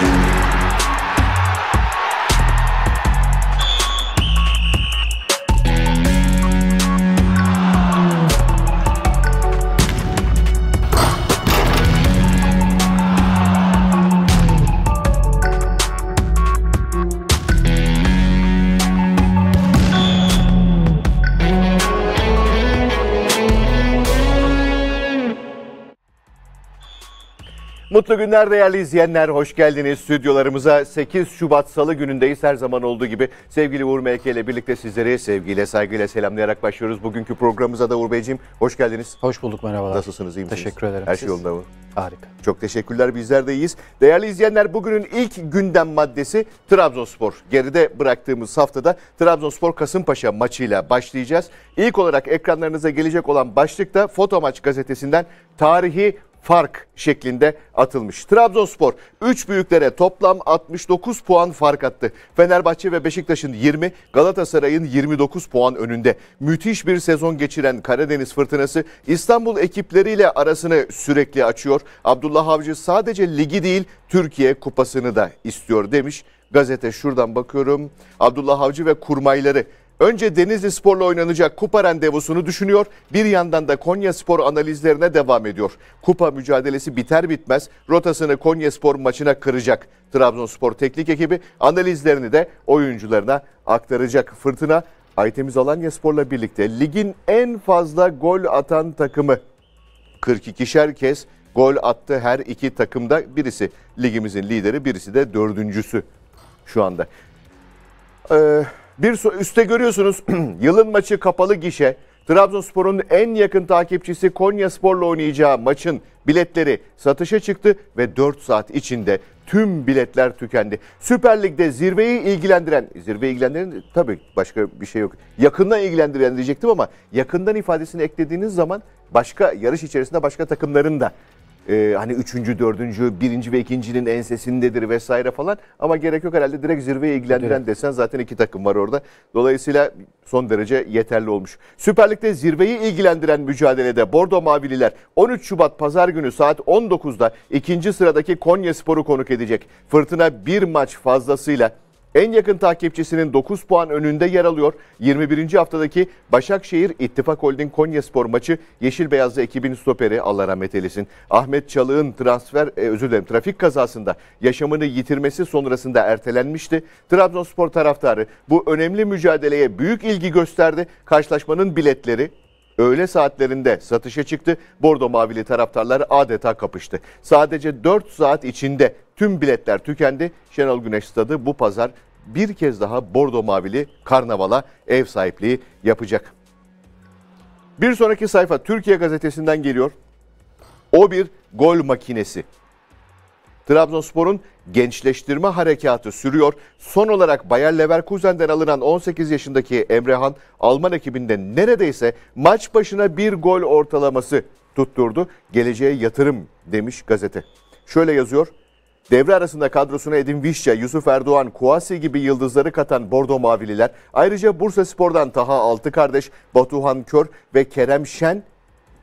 Thank you. Mutlu günler değerli izleyenler. Hoş geldiniz stüdyolarımıza. 8 Şubat Salı günündeyiz her zaman olduğu gibi. Sevgili Uğur Meyke ile birlikte sizleri sevgiyle, saygıyla selamlayarak başlıyoruz. Bugünkü programımıza da Uğur Beyciğim hoş geldiniz. Hoş bulduk merhabalar. Nasılsınız, iyi misiniz? Teşekkür ederim. Her şey yolunda mı? Harika. Çok teşekkürler bizler de iyiyiz. Değerli izleyenler bugünün ilk gündem maddesi Trabzonspor. Geride bıraktığımız haftada Trabzonspor Kasımpaşa maçıyla başlayacağız. İlk olarak ekranlarınıza gelecek olan başlıkta Foto Maç gazetesinden tarihi fark şeklinde atılmış. Trabzonspor 3 büyüklere toplam 69 puan fark attı. Fenerbahçe ve Beşiktaş'ın 20, Galatasaray'ın 29 puan önünde. Müthiş bir sezon geçiren Karadeniz fırtınası İstanbul ekipleriyle arasını sürekli açıyor. Abdullah Avcı sadece ligi değil Türkiye kupasını da istiyor demiş. Gazete şuradan bakıyorum. Abdullah Avcı ve kurmayları Önce Denizli Spor'la oynanacak kupa randevusunu düşünüyor. Bir yandan da Konya Spor analizlerine devam ediyor. Kupa mücadelesi biter bitmez rotasını Konya Spor maçına kıracak. Trabzonspor teknik ekibi analizlerini de oyuncularına aktaracak. Fırtına Aytemiz Alanya Spor'la birlikte ligin en fazla gol atan takımı. 42'şer kez gol attı her iki takımda. Birisi ligimizin lideri, birisi de dördüncüsü şu anda. Ee, bir üstte görüyorsunuz yılın maçı kapalı gişe. Trabzonspor'un en yakın takipçisi Konya Spor'la oynayacağı maçın biletleri satışa çıktı ve 4 saat içinde tüm biletler tükendi. Süper Lig'de zirveyi ilgilendiren, zirveyi ilgilendiren tabii başka bir şey yok. Yakından ilgilendiren diyecektim ama yakından ifadesini eklediğiniz zaman başka yarış içerisinde başka takımların da e, hani üçüncü, dördüncü, birinci ve ikincinin ensesindedir vesaire falan. Ama gerek yok herhalde direkt zirveye ilgilendiren evet. desen zaten iki takım var orada. Dolayısıyla son derece yeterli olmuş. Süper Lig'de zirveyi ilgilendiren mücadelede Bordo Mavililer 13 Şubat Pazar günü saat 19'da ikinci sıradaki Konya Sporu konuk edecek. Fırtına bir maç fazlasıyla en yakın takipçisinin 9 puan önünde yer alıyor. 21. haftadaki Başakşehir İttifak Holding Konyaspor maçı Yeşil Beyazlı ekibin stoperi Allah rahmet eylesin. Ahmet Çalık'ın transfer e, özür dilerim trafik kazasında yaşamını yitirmesi sonrasında ertelenmişti. Trabzonspor taraftarı bu önemli mücadeleye büyük ilgi gösterdi. Karşılaşmanın biletleri öğle saatlerinde satışa çıktı. Bordo Mavili taraftarları adeta kapıştı. Sadece 4 saat içinde Tüm biletler tükendi. Şenol Güneş Stadı bu pazar bir kez daha Bordo Mavili Karnaval'a ev sahipliği yapacak. Bir sonraki sayfa Türkiye Gazetesi'nden geliyor. O bir gol makinesi. Trabzonspor'un gençleştirme harekatı sürüyor. Son olarak Bayer Leverkusen'den alınan 18 yaşındaki Emrehan Alman ekibinde neredeyse maç başına bir gol ortalaması tutturdu. Geleceğe yatırım demiş gazete. Şöyle yazıyor. Devre arasında kadrosuna Edin Vişça, Yusuf Erdoğan, Kuasi gibi yıldızları katan Bordo Mavililer ayrıca Bursa Spor'dan Taha Altı Kardeş, Batuhan Kör ve Kerem Şen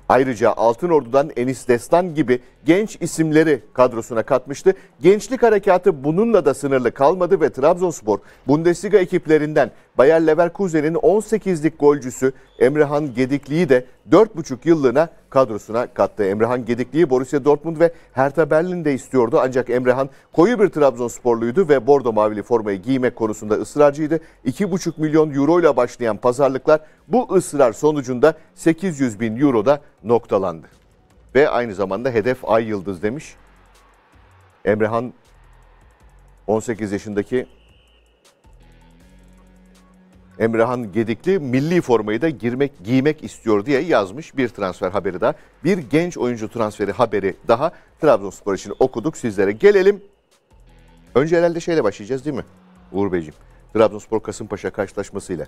Ayrıca Altınordu'dan Enis Destan gibi genç isimleri kadrosuna katmıştı. Gençlik harekatı bununla da sınırlı kalmadı ve Trabzonspor Bundesliga ekiplerinden Bayer Leverkusen'in 18'lik golcüsü Emrehan Gedikli'yi de 4,5 yıllığına kadrosuna kattı. Emrehan Gedikli'yi Borussia Dortmund ve Hertha Berlin'de istiyordu. Ancak Emrehan koyu bir Trabzonsporluydu ve bordo mavili formayı giymek konusunda ısrarcıydı. 2,5 milyon euro ile başlayan pazarlıklar bu ısrar sonucunda 800 bin euro da noktalandı ve aynı zamanda hedef Ay Yıldız demiş. Emrehan 18 yaşındaki Emrehan Gedikli milli formayı da girmek giymek istiyor diye yazmış bir transfer haberi daha. Bir genç oyuncu transferi haberi daha Trabzonspor için okuduk sizlere. Gelelim. Önce herhalde şeyle başlayacağız değil mi Uğur Beyciğim? Trabzonspor Kasımpaşa karşılaşmasıyla.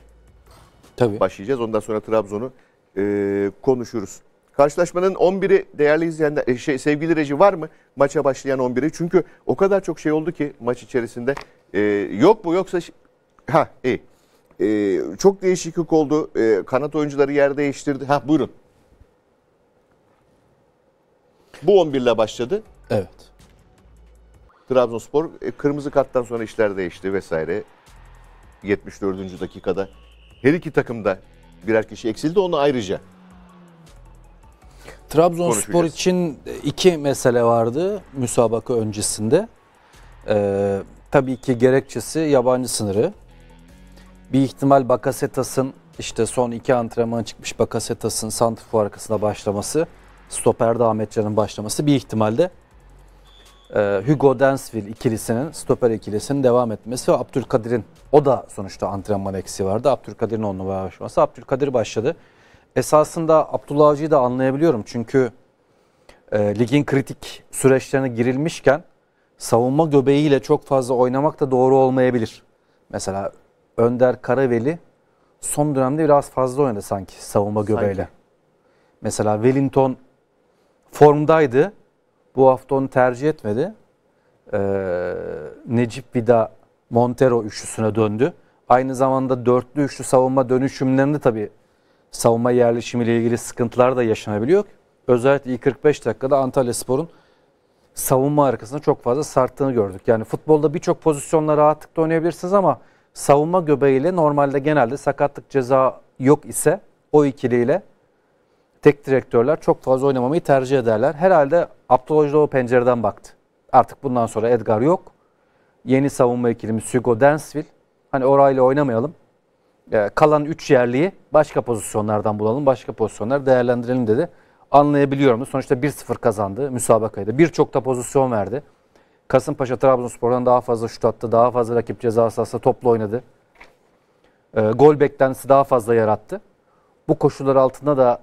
Tabii. Başlayacağız. Ondan sonra Trabzon'u e, konuşuruz. Karşılaşmanın 11'i değerli izleyenler, e, şey, sevgili reji var mı maça başlayan 11'i? Çünkü o kadar çok şey oldu ki maç içerisinde. E, yok mu yoksa... Ha iyi. E, çok değişiklik oldu. E, kanat oyuncuları yer değiştirdi. Ha buyurun. Bu 11 ile başladı. Evet. Trabzonspor e, kırmızı karttan sonra işler değişti vesaire. 74. dakikada her iki takımda birer kişi eksildi onu ayrıca Trabzonspor için iki mesele vardı müsabaka öncesinde. Ee, tabii ki gerekçesi yabancı sınırı. Bir ihtimal Bakasetas'ın işte son iki antrenmana çıkmış Bakasetas'ın santrifor arkasında başlaması, stoperde Ahmet Can'ın başlaması bir ihtimalde e, Hugo Densville ikilisinin, stoper ikilisinin devam etmesi ve Abdülkadir'in, o da sonuçta antrenman eksiği vardı. Abdülkadir'in onunla başlaması. Abdülkadir başladı esasında Abdullah Avcı'yı da anlayabiliyorum. Çünkü e, ligin kritik süreçlerine girilmişken savunma göbeğiyle çok fazla oynamak da doğru olmayabilir. Mesela Önder Karaveli son dönemde biraz fazla oynadı sanki savunma göbeğiyle. Mesela Wellington formdaydı. Bu hafta onu tercih etmedi. Ee, Necip Vida Montero üçlüsüne döndü. Aynı zamanda dörtlü üçlü savunma dönüşümlerini tabii savunma yerleşimiyle ilgili sıkıntılar da yaşanabiliyor. Özellikle ilk 45 dakikada Antalya Spor'un savunma arkasında çok fazla sarttığını gördük. Yani futbolda birçok pozisyonla rahatlıkla oynayabilirsiniz ama savunma göbeğiyle normalde genelde sakatlık ceza yok ise o ikiliyle tek direktörler çok fazla oynamamayı tercih ederler. Herhalde Abdullah Hoca o pencereden baktı. Artık bundan sonra Edgar yok. Yeni savunma ikilimiz Hugo Densville. Hani orayla oynamayalım. Ee, kalan 3 yerliyi başka pozisyonlardan bulalım, başka pozisyonlar değerlendirelim dedi. Anlayabiliyorum. Sonuçta 1-0 kazandı müsabakayı da. Birçok da pozisyon verdi. Kasımpaşa Trabzonspor'dan daha fazla şut attı, daha fazla rakip ceza sahasında toplu oynadı. E, gol beklentisi daha fazla yarattı. Bu koşullar altında da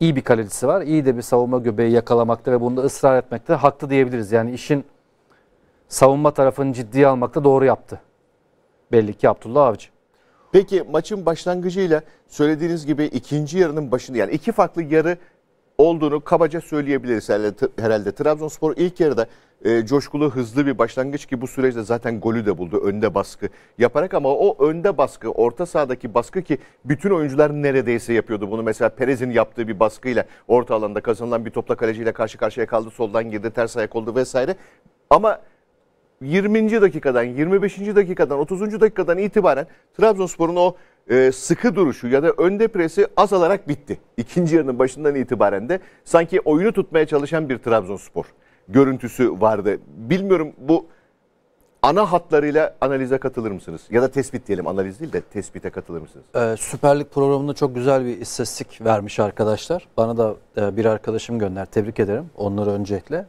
iyi bir kalecisi var. İyi de bir savunma göbeği yakalamakta ve bunda ısrar etmekte haklı diyebiliriz. Yani işin savunma tarafını ciddiye almakta doğru yaptı. Belli ki Abdullah Avcı. Peki maçın başlangıcıyla söylediğiniz gibi ikinci yarının başında yani iki farklı yarı olduğunu kabaca söyleyebiliriz herhalde. Trabzonspor ilk yarıda e, coşkulu hızlı bir başlangıç ki bu süreçte zaten golü de buldu önde baskı yaparak ama o önde baskı orta sahadaki baskı ki bütün oyuncular neredeyse yapıyordu bunu mesela Perez'in yaptığı bir baskıyla orta alanda kazanılan bir topla kaleciyle karşı karşıya kaldı soldan girdi ters ayak oldu vesaire ama 20. dakikadan, 25. dakikadan, 30. dakikadan itibaren Trabzonspor'un o e, sıkı duruşu ya da önde presi azalarak bitti. İkinci yarının başından itibaren de sanki oyunu tutmaya çalışan bir Trabzonspor görüntüsü vardı. Bilmiyorum bu ana hatlarıyla analize katılır mısınız? Ya da tespit diyelim analiz değil de tespite katılır mısınız? Ee, Süper Lig programında çok güzel bir istatistik vermiş arkadaşlar. Bana da e, bir arkadaşım gönder. Tebrik ederim onları öncelikle.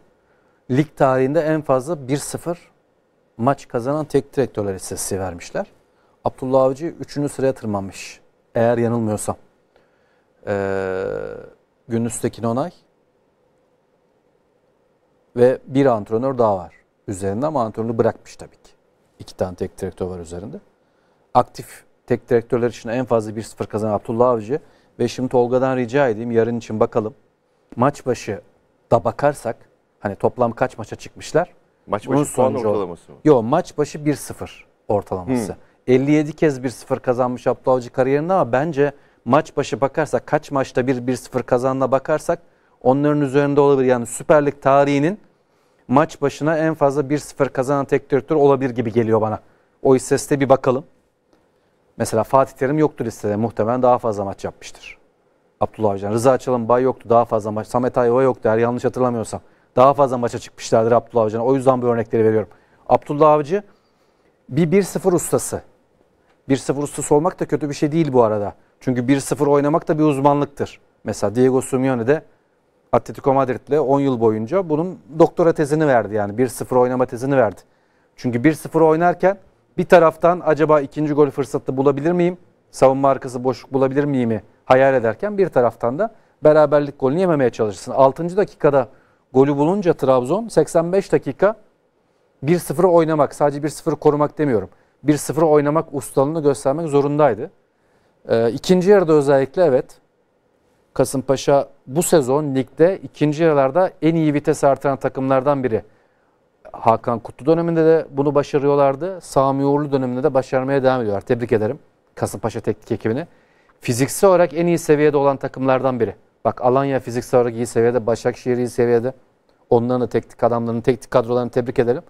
Lig tarihinde en fazla 1-0 maç kazanan tek direktörler istatistiği vermişler. Abdullah Avcı 3. sıraya tırmanmış. Eğer yanılmıyorsam. Ee, Gündüz Tekin Onay ve bir antrenör daha var üzerinde ama antrenörü bırakmış tabii ki. İki tane tek direktör var üzerinde. Aktif tek direktörler için en fazla 1-0 kazanan Abdullah Avcı ve şimdi Tolga'dan rica edeyim yarın için bakalım. Maç başı da bakarsak hani toplam kaç maça çıkmışlar? Maç başı Bunun sonucu, ortalaması mı? Yok maç başı 1-0 ortalaması. Hmm. 57 kez 1-0 kazanmış Abdullah Avcı kariyerinde ama bence maç başı bakarsak kaç maçta 1-1-0 kazanına bakarsak onların üzerinde olabilir. Yani Süper Lig tarihinin maç başına en fazla 1-0 kazanan tek direktör olabilir gibi geliyor bana. O istatistiğe bir bakalım. Mesela Fatih Terim yoktu listede. Muhtemelen daha fazla maç yapmıştır. Abdullah Avcı'dan. Rıza Çalınbay yoktu. Daha fazla maç. Samet Ayva yoktu. Eğer yanlış hatırlamıyorsam daha fazla maça çıkmışlardır Abdullah Avcı'na. O yüzden bu örnekleri veriyorum. Abdullah Avcı bir 1-0 ustası. 1-0 ustası olmak da kötü bir şey değil bu arada. Çünkü 1-0 oynamak da bir uzmanlıktır. Mesela Diego Simeone de Atletico Madrid'le 10 yıl boyunca bunun doktora tezini verdi yani 1-0 oynama tezini verdi. Çünkü 1-0 oynarken bir taraftan acaba ikinci gol fırsatı bulabilir miyim? Savunma arkası boşluk bulabilir miyim? hayal ederken bir taraftan da beraberlik golünü yememeye çalışırsın. 6. dakikada golü bulunca Trabzon 85 dakika 1-0 oynamak, sadece 1-0 korumak demiyorum. 1-0 oynamak ustalığını göstermek zorundaydı. Ee, ikinci yarıda özellikle evet Kasımpaşa bu sezon ligde ikinci yarılarda en iyi vites artıran takımlardan biri. Hakan Kutlu döneminde de bunu başarıyorlardı. Sami Uğurlu döneminde de başarmaya devam ediyorlar. Tebrik ederim Kasımpaşa teknik ekibini. Fiziksel olarak en iyi seviyede olan takımlardan biri. Bak Alanya fiziksel olarak iyi seviyede, Başakşehir iyi seviyede. Onların da teknik adamlarını, teknik kadrolarını tebrik edelim.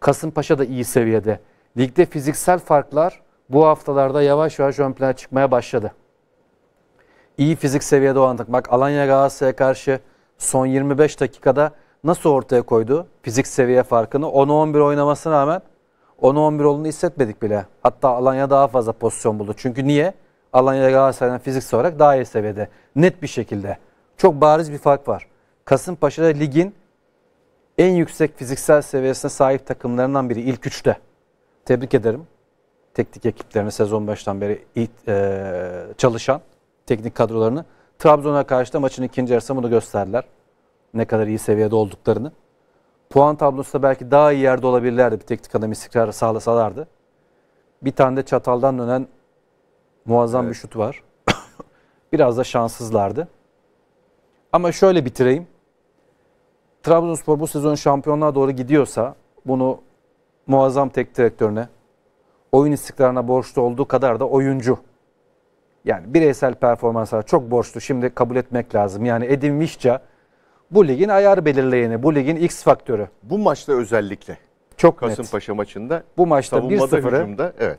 Kasımpaşa da iyi seviyede. Ligde fiziksel farklar bu haftalarda yavaş yavaş ön plana çıkmaya başladı. İyi fizik seviyede o anlık. Bak Alanya Galatasaray'a karşı son 25 dakikada nasıl ortaya koydu fizik seviye farkını? 10-11 oynamasına rağmen 10-11 olduğunu hissetmedik bile. Hatta Alanya daha fazla pozisyon buldu. Çünkü niye? Alanya Galatasaray'dan fiziksel olarak daha iyi seviyede. Net bir şekilde. Çok bariz bir fark var. Kasımpaşa'da ligin en yüksek fiziksel seviyesine sahip takımlarından biri. ilk üçte. Tebrik ederim. Teknik ekiplerini sezon baştan beri e, çalışan teknik kadrolarını. Trabzon'a karşı da maçın ikinci yarısı bunu gösterdiler. Ne kadar iyi seviyede olduklarını. Puan tablosu da belki daha iyi yerde olabilirlerdi bir teknik adam istikrarı sağlasalardı. Bir tane de çataldan dönen Muazzam evet. bir şut var. Biraz da şanssızlardı. Ama şöyle bitireyim. Trabzonspor bu sezon şampiyonluğa doğru gidiyorsa bunu muazzam tek direktörüne, oyun istikrarına borçlu olduğu kadar da oyuncu. Yani bireysel performansa çok borçlu. Şimdi kabul etmek lazım. Yani Edin Vişça bu ligin ayar belirleyeni, bu ligin X faktörü. Bu maçta özellikle. Çok Kasımpaşa net. maçında. Bu maçta 1-0'ı evet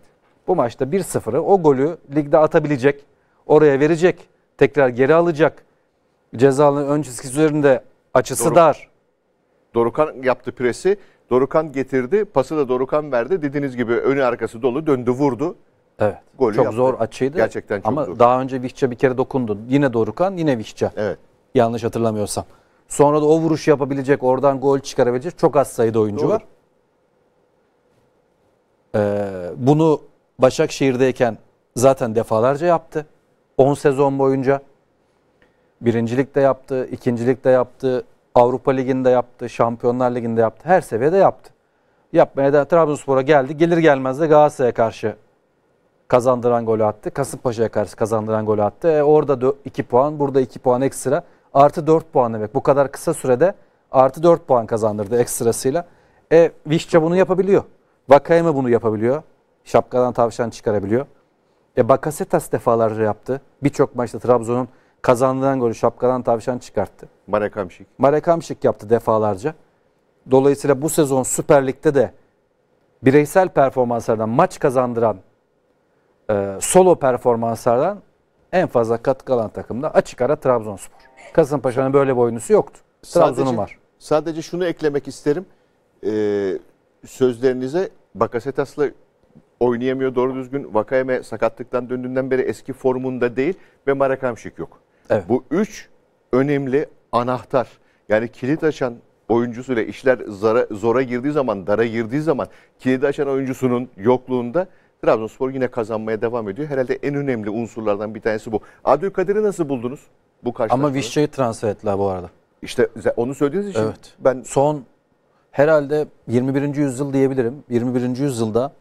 bu maçta 1-0'ı o golü ligde atabilecek, oraya verecek, tekrar geri alacak. cezalı ön çizgisi üzerinde açısı Doruk, dar. Dorukan yaptı presi. Dorukan getirdi. Pası da Dorukan verdi. Dediğiniz gibi önü arkası dolu döndü vurdu. Evet. Golü çok yaptı. zor açıydı. Gerçekten çok Ama zor. daha önce Vihçe bir kere dokundu. Yine Dorukan yine Vihçe. Evet. Yanlış hatırlamıyorsam. Sonra da o vuruş yapabilecek, oradan gol çıkarabilecek çok az sayıda oyuncu Doğru. var. Ee, bunu Başakşehir'deyken zaten defalarca yaptı. 10 sezon boyunca birincilik de yaptı, ikincilik de yaptı, Avrupa Ligi'nde yaptı, Şampiyonlar Ligi'nde yaptı. Her seviyede yaptı. Yapmaya da Trabzonspor'a geldi. Gelir gelmez de Galatasaray'a karşı kazandıran golü attı. Kasımpaşa'ya karşı kazandıran golü attı. E orada 2 puan, burada 2 puan ekstra. Artı 4 puan demek. Bu kadar kısa sürede artı 4 puan kazandırdı ekstrasıyla. E Vişça bunu yapabiliyor. Vakayeme bunu yapabiliyor. Şapkadan tavşan çıkarabiliyor. E Bakasetas defalarca yaptı. Birçok maçta Trabzon'un kazandığından golü şapkadan tavşan çıkarttı. Marek Hamşik. Marek Hamşik yaptı defalarca. Dolayısıyla bu sezon Süper Lig'de de bireysel performanslardan maç kazandıran e, solo performanslardan en fazla katkı alan takım da açık ara Trabzonspor. Kasımpaşa'nın böyle bir oyuncusu yoktu. Trabzon'un var. Sadece şunu eklemek isterim. Ee, sözlerinize Bakasetas'la oynayamıyor doğru düzgün. Vakayeme sakatlıktan döndüğünden beri eski formunda değil ve Marakamşik yok. Evet. Bu üç önemli anahtar. Yani kilit açan oyuncusuyla işler zara, zora girdiği zaman, dara girdiği zaman kilit açan oyuncusunun yokluğunda Trabzonspor yine kazanmaya devam ediyor. Herhalde en önemli unsurlardan bir tanesi bu. Abdülkadir'i nasıl buldunuz bu karşılaşmada? Ama Vişçe'yi transfer ettiler bu arada. İşte onu söylediğiniz için evet. ben... Son herhalde 21. yüzyıl diyebilirim. 21. yüzyılda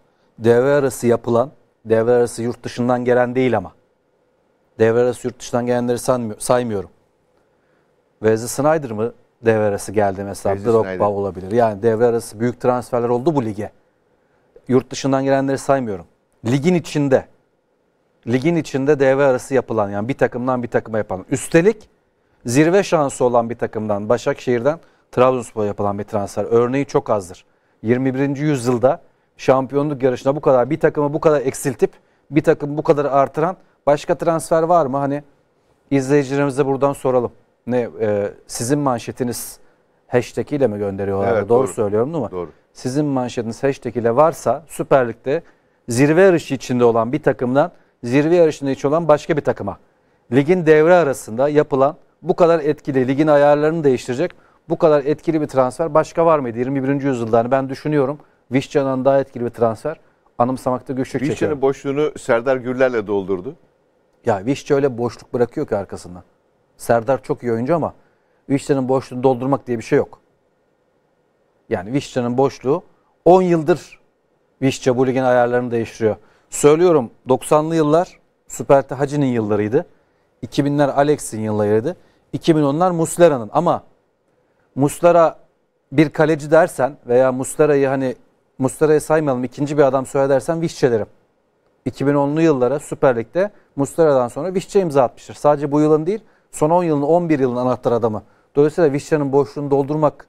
devre arası yapılan, devre arası yurt dışından gelen değil ama. Devre arası yurt dışından gelenleri saymıyorum. Wesley Snyder mı devre arası geldi mesela? Drogba olabilir. Yani devre arası büyük transferler oldu bu lige. Yurt dışından gelenleri saymıyorum. Ligin içinde ligin içinde devre arası yapılan yani bir takımdan bir takıma yapılan. Üstelik zirve şansı olan bir takımdan Başakşehir'den Trabzonspor'a yapılan bir transfer örneği çok azdır. 21. yüzyılda şampiyonluk yarışına bu kadar bir takımı bu kadar eksiltip bir takım bu kadar artıran başka transfer var mı? Hani izleyicilerimize buradan soralım. Ne e, sizin manşetiniz hashtag ile mi gönderiyorlar? Evet, doğru, doğru söylüyorum değil mi? Doğru. Sizin manşetiniz hashtag ile varsa Süper Lig'de zirve yarışı içinde olan bir takımdan zirve yarışında içi olan başka bir takıma. Ligin devre arasında yapılan bu kadar etkili, ligin ayarlarını değiştirecek bu kadar etkili bir transfer başka var mıydı? 21. yüzyılda hani ben düşünüyorum. Vişcan'dan daha etkili bir transfer. Anımsamakta güçlük çekiyor. Vişcan'ın boşluğunu Serdar Gürler'le doldurdu. Ya Vişça öyle boşluk bırakıyor ki arkasında. Serdar çok iyi oyuncu ama Vişça'nın boşluğunu doldurmak diye bir şey yok. Yani Vişça'nın boşluğu 10 yıldır Vişça bu ligin ayarlarını değiştiriyor. Söylüyorum 90'lı yıllar Süper Hacı'nın yıllarıydı. 2000'ler Alex'in yıllarıydı. 2010'lar Muslera'nın ama Muslera bir kaleci dersen veya Muslera'yı hani Mustara'yı saymayalım. ikinci bir adam söylersen Vişçe derim. 2010'lu yıllara Süper Lig'de Mustara'dan sonra Vişçe imza atmıştır. Sadece bu yılın değil son 10 yılın 11 yılın anahtar adamı. Dolayısıyla Vişçe'nin boşluğunu doldurmak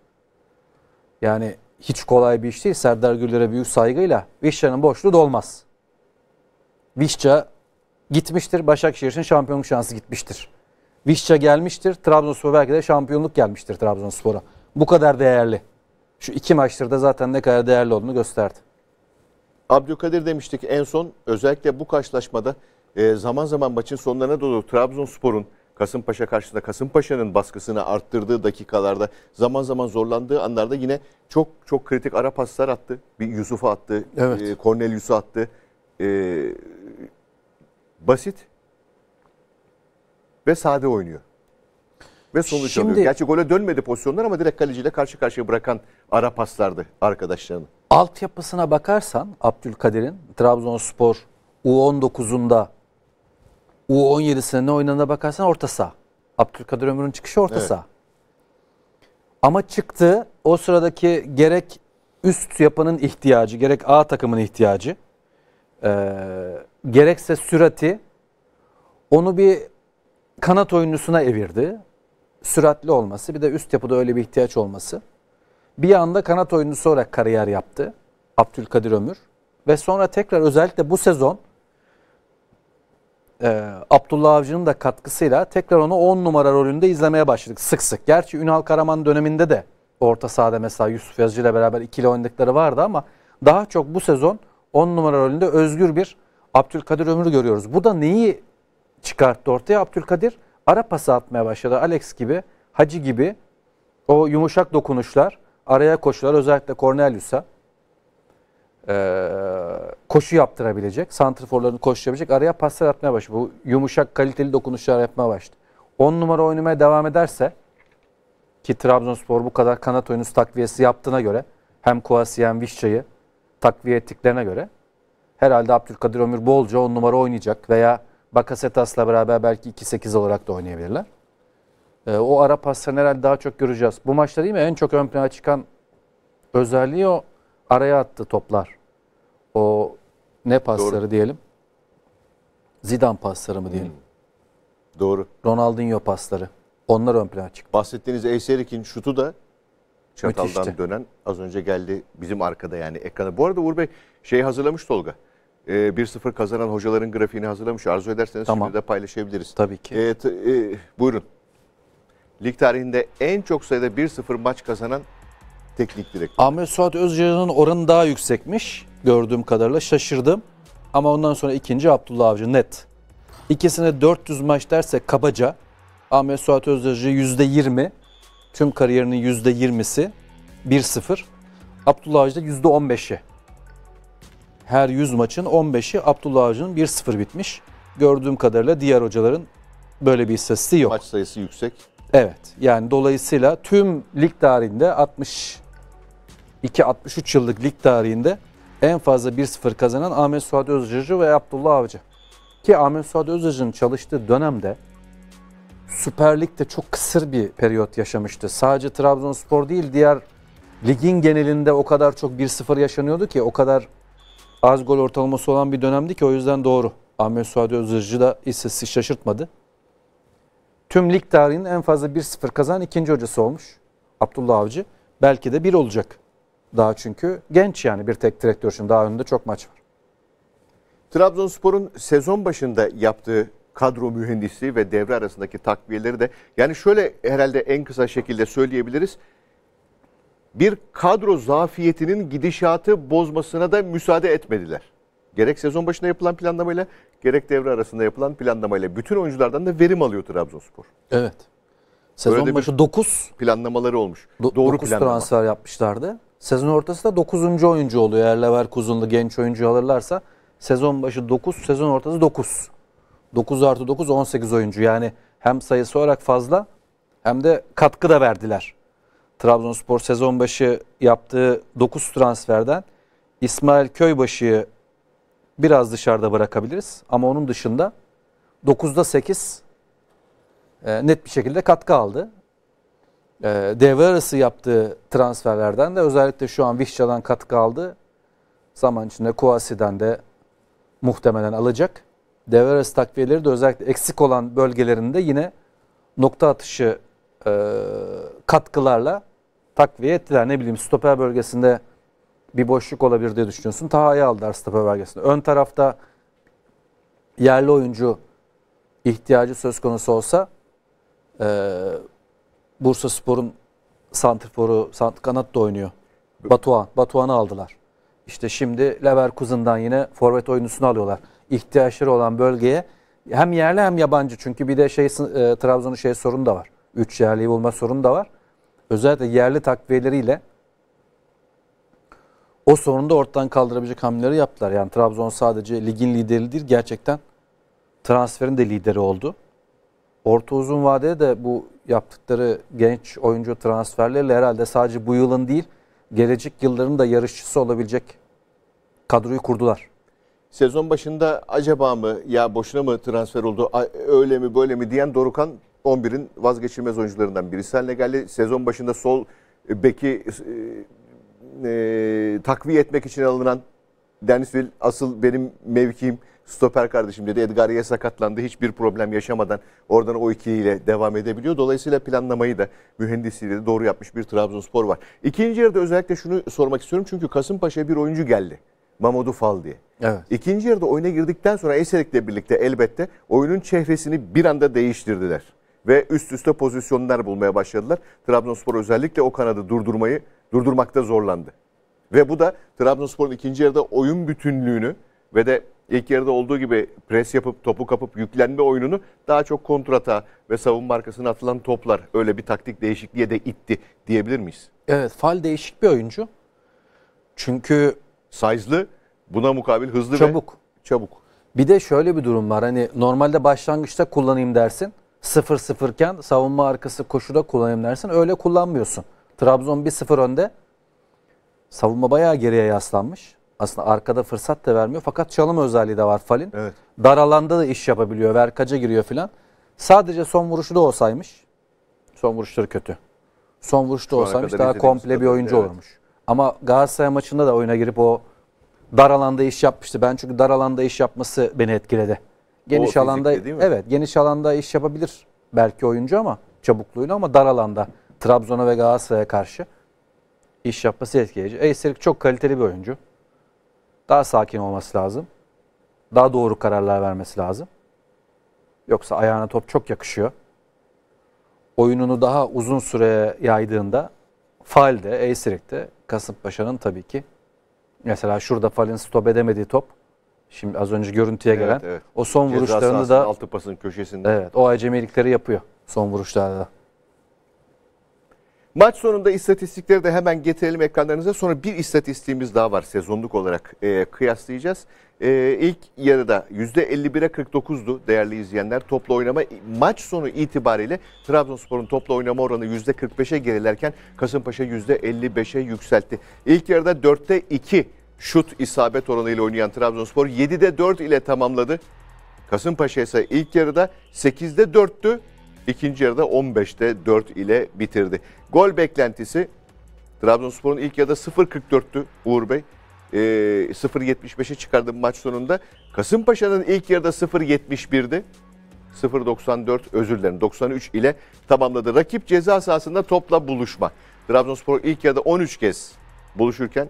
yani hiç kolay bir iş değil. Serdar Güller'e büyük saygıyla Vişçe'nin boşluğu dolmaz. Vişça gitmiştir. Başakşehir için şampiyonluk şansı gitmiştir. Vişça gelmiştir. Trabzonspor belki de şampiyonluk gelmiştir Trabzonspor'a. Bu kadar değerli şu iki maçtır da zaten ne kadar değerli olduğunu gösterdi. Abdülkadir demiştik en son özellikle bu karşılaşmada e, zaman zaman maçın sonlarına doğru Trabzonspor'un Kasımpaşa karşısında Kasımpaşa'nın baskısını arttırdığı dakikalarda zaman zaman zorlandığı anlarda yine çok çok kritik ara paslar attı. Bir Yusuf'a attı, evet. e, Cornelius'a attı. E, basit ve sade oynuyor. Ve sonuç Şimdi, alıyor. Gerçi gole dönmedi pozisyonlar ama direkt kaleciyle karşı karşıya bırakan ara paslardı arkadaşlarını. Altyapısına bakarsan Abdülkadir'in Trabzonspor U19'unda U17'sine ne oynadığına bakarsan orta saha. Abdülkadir Ömür'ün çıkışı orta evet. saha. Ama çıktı o sıradaki gerek üst yapının ihtiyacı, gerek A takımın ihtiyacı, e, gerekse sürati onu bir kanat oyuncusuna evirdi. Süratli olması bir de üst yapıda öyle bir ihtiyaç olması bir anda kanat oyuncusu olarak kariyer yaptı Abdülkadir Ömür. Ve sonra tekrar özellikle bu sezon e, Abdullah Avcı'nın da katkısıyla tekrar onu 10 numara rolünde izlemeye başladık sık sık. Gerçi Ünal Karaman döneminde de orta sahada mesela Yusuf Yazıcı ile beraber ikili oynadıkları vardı ama daha çok bu sezon 10 numara rolünde özgür bir Abdülkadir Ömür görüyoruz. Bu da neyi çıkarttı ortaya? Abdülkadir ara pası atmaya başladı. Alex gibi, Hacı gibi o yumuşak dokunuşlar araya koşular özellikle Cornelius'a e, koşu yaptırabilecek. santriforlarını koşu yapabilecek. Araya paslar atmaya başladı. Bu yumuşak kaliteli dokunuşlar yapmaya başladı. 10 numara oynamaya devam ederse ki Trabzonspor bu kadar kanat oyuncusu takviyesi yaptığına göre hem Kouassi hem Vişça'yı takviye ettiklerine göre herhalde Abdülkadir Ömür bolca 10 numara oynayacak veya Bakasetas'la beraber belki 2-8 olarak da oynayabilirler. E, o ara paslarını herhalde daha çok göreceğiz. Bu maçta değil mi en çok ön plana çıkan özelliği o araya attı toplar. O ne pasları Doğru. diyelim? Zidane pasları mı diyelim? Hmm. Doğru. Ronaldinho pasları. Onlar ön plana çıktı. Bahsettiğiniz Eyserik'in şutu da Çatal'dan Müthişti. dönen az önce geldi bizim arkada yani ekranı. Bu arada Uğur Bey şey hazırlamış Tolga. E, ee, 1-0 kazanan hocaların grafiğini hazırlamış. Arzu ederseniz tamam. şimdi de paylaşabiliriz. Tabii ki. E, t- e, buyurun lig tarihinde en çok sayıda 1-0 maç kazanan teknik direktör. Ahmet Suat Özcan'ın oranı daha yüksekmiş gördüğüm kadarıyla şaşırdım. Ama ondan sonra ikinci Abdullah Avcı net. İkisine 400 maç derse kabaca Ahmet Suat Özdacı %20 tüm kariyerinin %20'si 1-0. Abdullah Avcı Avcı'da %15'i. Her 100 maçın 15'i Abdullah Avcı'nın 1-0 bitmiş. Gördüğüm kadarıyla diğer hocaların böyle bir istatistiği yok. Maç sayısı yüksek. Evet yani dolayısıyla tüm lig tarihinde 62-63 yıllık lig tarihinde en fazla 1-0 kazanan Ahmet Suat Özcacı ve Abdullah Avcı. Ki Ahmet Suat Özcacı'nın çalıştığı dönemde Süper Lig'de çok kısır bir periyot yaşamıştı. Sadece Trabzonspor değil diğer ligin genelinde o kadar çok 1-0 yaşanıyordu ki o kadar az gol ortalaması olan bir dönemdi ki o yüzden doğru. Ahmet Suadi Özcacı da istatistiği şaşırtmadı tüm lig tarihinin en fazla 1-0 kazanan ikinci hocası olmuş Abdullah Avcı. Belki de bir olacak daha çünkü genç yani bir tek direktör için daha önünde çok maç var. Trabzonspor'un sezon başında yaptığı kadro mühendisliği ve devre arasındaki takviyeleri de yani şöyle herhalde en kısa şekilde söyleyebiliriz. Bir kadro zafiyetinin gidişatı bozmasına da müsaade etmediler. Gerek sezon başında yapılan planlamayla gerek devre arasında yapılan planlamayla bütün oyunculardan da verim alıyor Trabzonspor. Evet. Sezon Öyle başı 9 planlamaları olmuş. Do Doğru 9 planlama. transfer yapmışlardı. Sezon ortası da 9. oyuncu oluyor. Eğer Leverkusen'lı genç oyuncu alırlarsa sezon başı 9, sezon ortası 9. 9 artı 9 18 oyuncu. Yani hem sayısı olarak fazla hem de katkı da verdiler. Trabzonspor sezon başı yaptığı 9 transferden İsmail Köybaşı'yı biraz dışarıda bırakabiliriz. Ama onun dışında 9'da 8 e, net bir şekilde katkı aldı. E, devre arası yaptığı transferlerden de özellikle şu an Vişça'dan katkı aldı. Zaman içinde Kuasi'den de muhtemelen alacak. Devre arası takviyeleri de özellikle eksik olan bölgelerinde yine nokta atışı e, katkılarla takviye ettiler. Ne bileyim stoper bölgesinde bir boşluk olabilir diye düşünüyorsun. Taha'yı aldılar stoper bölgesinde. Ön tarafta yerli oyuncu ihtiyacı söz konusu olsa e, Bursa Spor'un santriforu, sant kanat da oynuyor. Batuhan, Batuhan'ı aldılar. İşte şimdi Leverkusen'dan yine forvet oyuncusunu alıyorlar. İhtiyaçları olan bölgeye hem yerli hem yabancı. Çünkü bir de şey e, Trabzon'un şey sorunu da var. Üç yerliyi bulma sorunu da var. Özellikle yerli takviyeleriyle o sorunu da ortadan kaldırabilecek hamleleri yaptılar. Yani Trabzon sadece ligin lideri değil gerçekten transferin de lideri oldu. Orta uzun vadede de bu yaptıkları genç oyuncu transferleriyle herhalde sadece bu yılın değil gelecek yılların da yarışçısı olabilecek kadroyu kurdular. Sezon başında acaba mı ya boşuna mı transfer oldu öyle mi böyle mi diyen Dorukan 11'in vazgeçilmez oyuncularından birisi haline geldi. sezon başında sol beki e, e, takviye etmek için alınan Dennisville asıl benim mevkim stoper kardeşim dedi. Edgar Ye sakatlandı. Hiçbir problem yaşamadan oradan o ikiliyle devam edebiliyor. Dolayısıyla planlamayı da mühendisiyle de doğru yapmış bir Trabzonspor var. İkinci yarıda özellikle şunu sormak istiyorum. Çünkü Kasımpaşa'ya bir oyuncu geldi. Mamadou Fal diye. Evet. İkinci yarıda oyuna girdikten sonra Eserik'le birlikte elbette oyunun çehresini bir anda değiştirdiler. Ve üst üste pozisyonlar bulmaya başladılar. Trabzonspor özellikle o kanadı durdurmayı durdurmakta zorlandı. Ve bu da Trabzonspor'un ikinci yarıda oyun bütünlüğünü ve de ilk yarıda olduğu gibi pres yapıp topu kapıp yüklenme oyununu daha çok kontrata ve savunma arkasına atılan toplar öyle bir taktik değişikliğe de itti diyebilir miyiz? Evet Fal değişik bir oyuncu. Çünkü size'lı buna mukabil hızlı çabuk. ve çabuk. Bir de şöyle bir durum var. Hani normalde başlangıçta kullanayım dersin. 0-0 iken savunma arkası koşuda kullanayım dersin. Öyle kullanmıyorsun. Trabzon 1-0 önde. Savunma bayağı geriye yaslanmış. Aslında arkada fırsat da vermiyor. Fakat çalım özelliği de var Fal'in. Evet. Dar alanda da iş yapabiliyor. Verkaca giriyor filan. Sadece son vuruşu da olsaymış. Son vuruşları kötü. Son da olsaymış daha komple bir oyuncu evet. olurmuş. Ama Galatasaray maçında da oyuna girip o dar alanda iş yapmıştı. Ben çünkü dar alanda iş yapması beni etkiledi. Geniş o alanda değil mi? evet geniş alanda iş yapabilir belki oyuncu ama çabukluğuyla ama dar alanda. Trabzon'a ve Galatasaray'a karşı iş yapması etkileyici. Eyserik çok kaliteli bir oyuncu. Daha sakin olması lazım. Daha doğru kararlar vermesi lazım. Yoksa ayağına top çok yakışıyor. Oyununu daha uzun süreye yaydığında Fal'de, Eyserik'te Kasımpaşa'nın tabii ki mesela şurada Fal'in stop edemediği top şimdi az önce görüntüye gelen evet, evet. o son Ceza vuruşlarını da altı pasın köşesinde. Evet, o acemilikleri yapıyor son vuruşlarda. Maç sonunda istatistikleri de hemen getirelim ekranlarınıza. Sonra bir istatistiğimiz daha var sezonluk olarak e, kıyaslayacağız. E, ilk yarıda %51'e 49'du değerli izleyenler. Toplu oynama maç sonu itibariyle Trabzonspor'un toplu oynama oranı %45'e gerilerken Kasımpaşa %55'e yükseltti. İlk yarıda 4'te 2 şut isabet oranıyla oynayan Trabzonspor 7'de 4 ile tamamladı. Kasımpaşa ise ilk yarıda 8'de 4'tü. İkinci yarıda 15'te 4 ile bitirdi. Gol beklentisi Trabzonspor'un ilk yarıda 0.44'tü Uğur Bey. E, 0.75'e çıkardı maç sonunda. Kasımpaşa'nın ilk yarıda 0.71'di. 0.94 özür dilerim 93 ile tamamladı. Rakip ceza sahasında topla buluşma. Trabzonspor ilk yarıda 13 kez buluşurken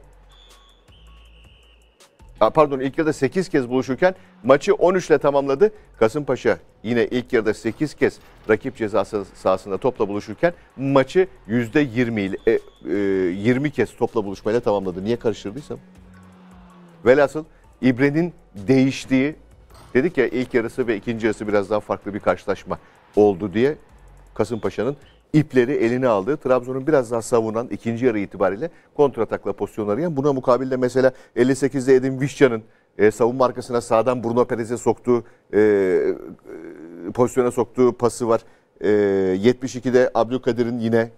pardon ilk yarıda 8 kez buluşurken maçı 13 ile tamamladı. Kasımpaşa yine ilk yarıda 8 kez rakip cezası sahasında topla buluşurken maçı %20 ile e, e, 20 kez topla buluşmayla tamamladı. Niye karıştırdıysam? Velhasıl İbre'nin değiştiği dedik ya ilk yarısı ve ikinci yarısı biraz daha farklı bir karşılaşma oldu diye Kasımpaşa'nın ipleri eline aldığı Trabzon'un biraz daha savunan ikinci yarı itibariyle kontratakla pozisyon arayan. Buna mukabilde mesela 58'de Edin Vişcan'ın e, savunma arkasına sağdan Bruno Perez'e soktuğu e, e pozisyona soktuğu pası var. E, 72'de Abdülkadir'in yine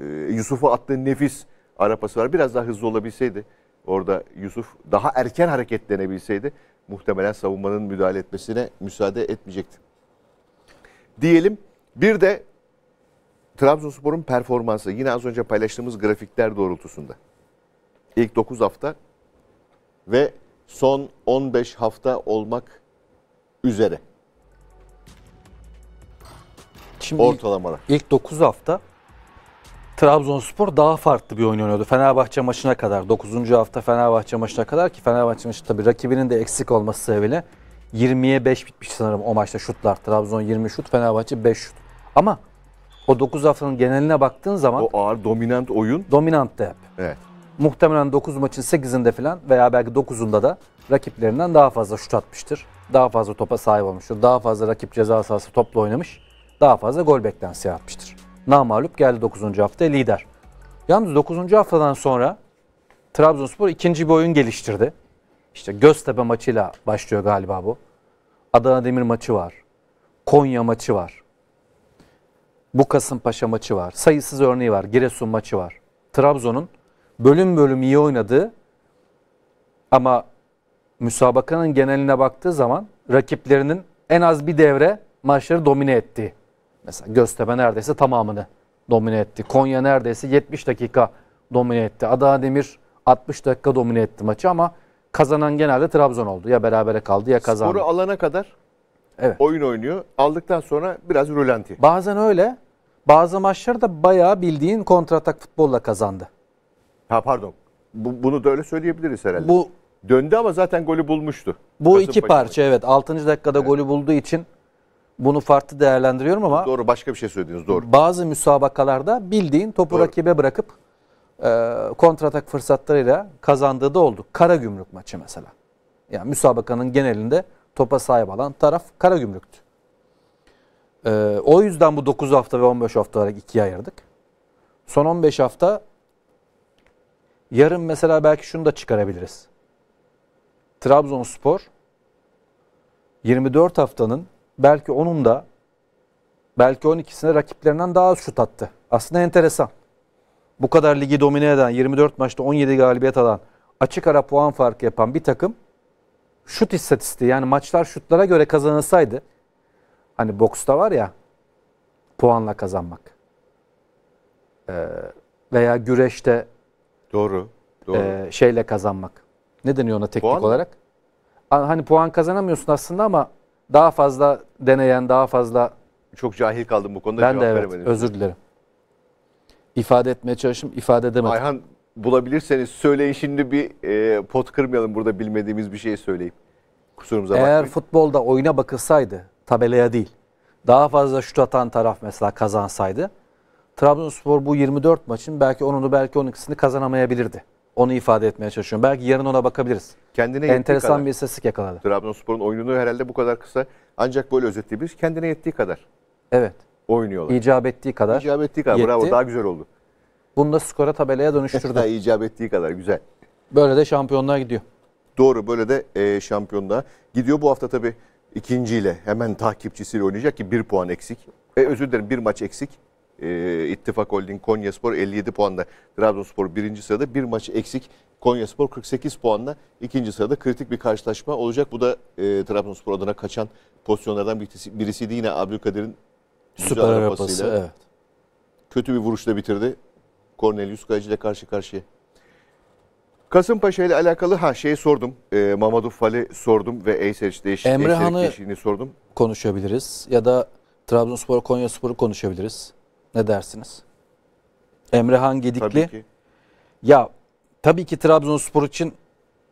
e, Yusuf'a attığı nefis ara pası var. Biraz daha hızlı olabilseydi orada Yusuf daha erken hareketlenebilseydi muhtemelen savunmanın müdahale etmesine müsaade etmeyecekti. Diyelim bir de Trabzonspor'un performansı yine az önce paylaştığımız grafikler doğrultusunda. İlk 9 hafta ve son 15 hafta olmak üzere. Şimdi Ortalamalar. İlk 9 hafta Trabzonspor daha farklı bir oyun oynuyordu. Fenerbahçe maçına kadar 9. hafta Fenerbahçe maçına kadar ki Fenerbahçe maçı tabii rakibinin de eksik olması sebebiyle 20'ye 5 bitmiş sanırım o maçta şutlar. Trabzon 20 şut, Fenerbahçe 5 şut. Ama o 9 haftanın geneline baktığın zaman O ağır dominant oyun. dominant de hep. Evet. Muhtemelen 9 maçın 8'inde falan veya belki 9'unda da rakiplerinden daha fazla şut atmıştır. Daha fazla topa sahip olmuştur. Daha fazla rakip ceza sahası topla oynamış. Daha fazla gol beklentisi yaratmıştır. Namalup geldi 9. hafta lider. Yalnız 9. haftadan sonra Trabzonspor ikinci bir oyun geliştirdi. İşte Göztepe maçıyla başlıyor galiba bu. Adana Demir maçı var. Konya maçı var. Bu Kasımpaşa maçı var. Sayısız örneği var. Giresun maçı var. Trabzon'un bölüm bölüm iyi oynadığı ama müsabakanın geneline baktığı zaman rakiplerinin en az bir devre maçları domine etti. Mesela Göztepe neredeyse tamamını domine etti. Konya neredeyse 70 dakika domine etti. Adana Demir 60 dakika domine etti maçı ama kazanan genelde Trabzon oldu. Ya berabere kaldı ya kazandı. Skoru alana kadar evet. oyun oynuyor. Aldıktan sonra biraz rölanti. Bazen öyle bazı maçları da bayağı bildiğin kontratak futbolla kazandı. Ha pardon. Bu, bunu da öyle söyleyebiliriz herhalde. Bu döndü ama zaten golü bulmuştu. Bu Kasım iki parça evet. 6. dakikada evet. golü bulduğu için bunu farklı değerlendiriyorum ama Doğru başka bir şey söylediniz doğru. Bazı müsabakalarda bildiğin topu doğru. rakibe bırakıp e, kontratak fırsatlarıyla kazandığı da oldu. Kara Gümrük maçı mesela. Yani müsabakanın genelinde topa sahip alan taraf Kara Gümrük'tü. Ee, o yüzden bu 9 hafta ve 15 hafta olarak ikiye ayırdık. Son 15 hafta yarın mesela belki şunu da çıkarabiliriz. Trabzonspor 24 haftanın belki 10'unda belki 12'sine rakiplerinden daha az şut attı. Aslında enteresan. Bu kadar ligi domine eden, 24 maçta 17 galibiyet alan, açık ara puan farkı yapan bir takım şut istatistiği yani maçlar şutlara göre kazanılsaydı Hani boksta var ya puanla kazanmak. Ee, veya güreşte doğru, doğru. E, şeyle kazanmak. Ne deniyor ona teknik puan olarak? Hani puan kazanamıyorsun aslında ama daha fazla deneyen, daha fazla çok cahil kaldım bu konuda ben cevap de evet, veremedim. özür dilerim. İfade etmeye çalıştım, ifade edemedim. Ayhan bulabilirseniz söyleyin şimdi bir e, pot kırmayalım burada bilmediğimiz bir şey söyleyip. Kusurumuza Eğer bakmayın. futbolda oyuna bakılsaydı tabelaya değil. Daha fazla şut atan taraf mesela kazansaydı Trabzonspor bu 24 maçın belki onunu belki 12'sini kazanamayabilirdi. Onu ifade etmeye çalışıyorum. Belki yarın ona bakabiliriz. Kendine Enteresan kadar. bir istatistik yakaladı. Trabzonspor'un oyununu herhalde bu kadar kısa ancak böyle özetleyebiliriz. Kendine yettiği kadar. Evet. Oynuyorlar. İcap ettiği kadar. İcap ettiği kadar. Yetti. Bravo daha güzel oldu. Bunu da skora tabelaya dönüştürdü. İcap ettiği kadar güzel. Böyle de şampiyonluğa gidiyor. Doğru böyle de e, şampiyonluğa gidiyor. Bu hafta tabii ikinciyle hemen takipçisiyle oynayacak ki bir puan eksik. E, özür dilerim bir maç eksik. E, İttifak Holding Konya Spor 57 puanla Trabzonspor birinci sırada bir maç eksik. Konya Spor 48 puanla ikinci sırada kritik bir karşılaşma olacak. Bu da e, Trabzonspor adına kaçan pozisyonlardan birisi, birisiydi. Yine Abdülkadir'in süper arabasıyla. Arabası, evet. Kötü bir vuruşla bitirdi. Cornelius Kayıcı ile karşı karşıya. Kasımpaşa ile alakalı ha şeyi sordum. E, Mamadou Fali sordum ve Eyseriş değiş, değişikliğini sordum. konuşabiliriz ya da Trabzonspor Konyaspor'u konuşabiliriz. Ne dersiniz? Emrehan Gedikli. Tabii ki. Ya tabii ki Trabzonspor için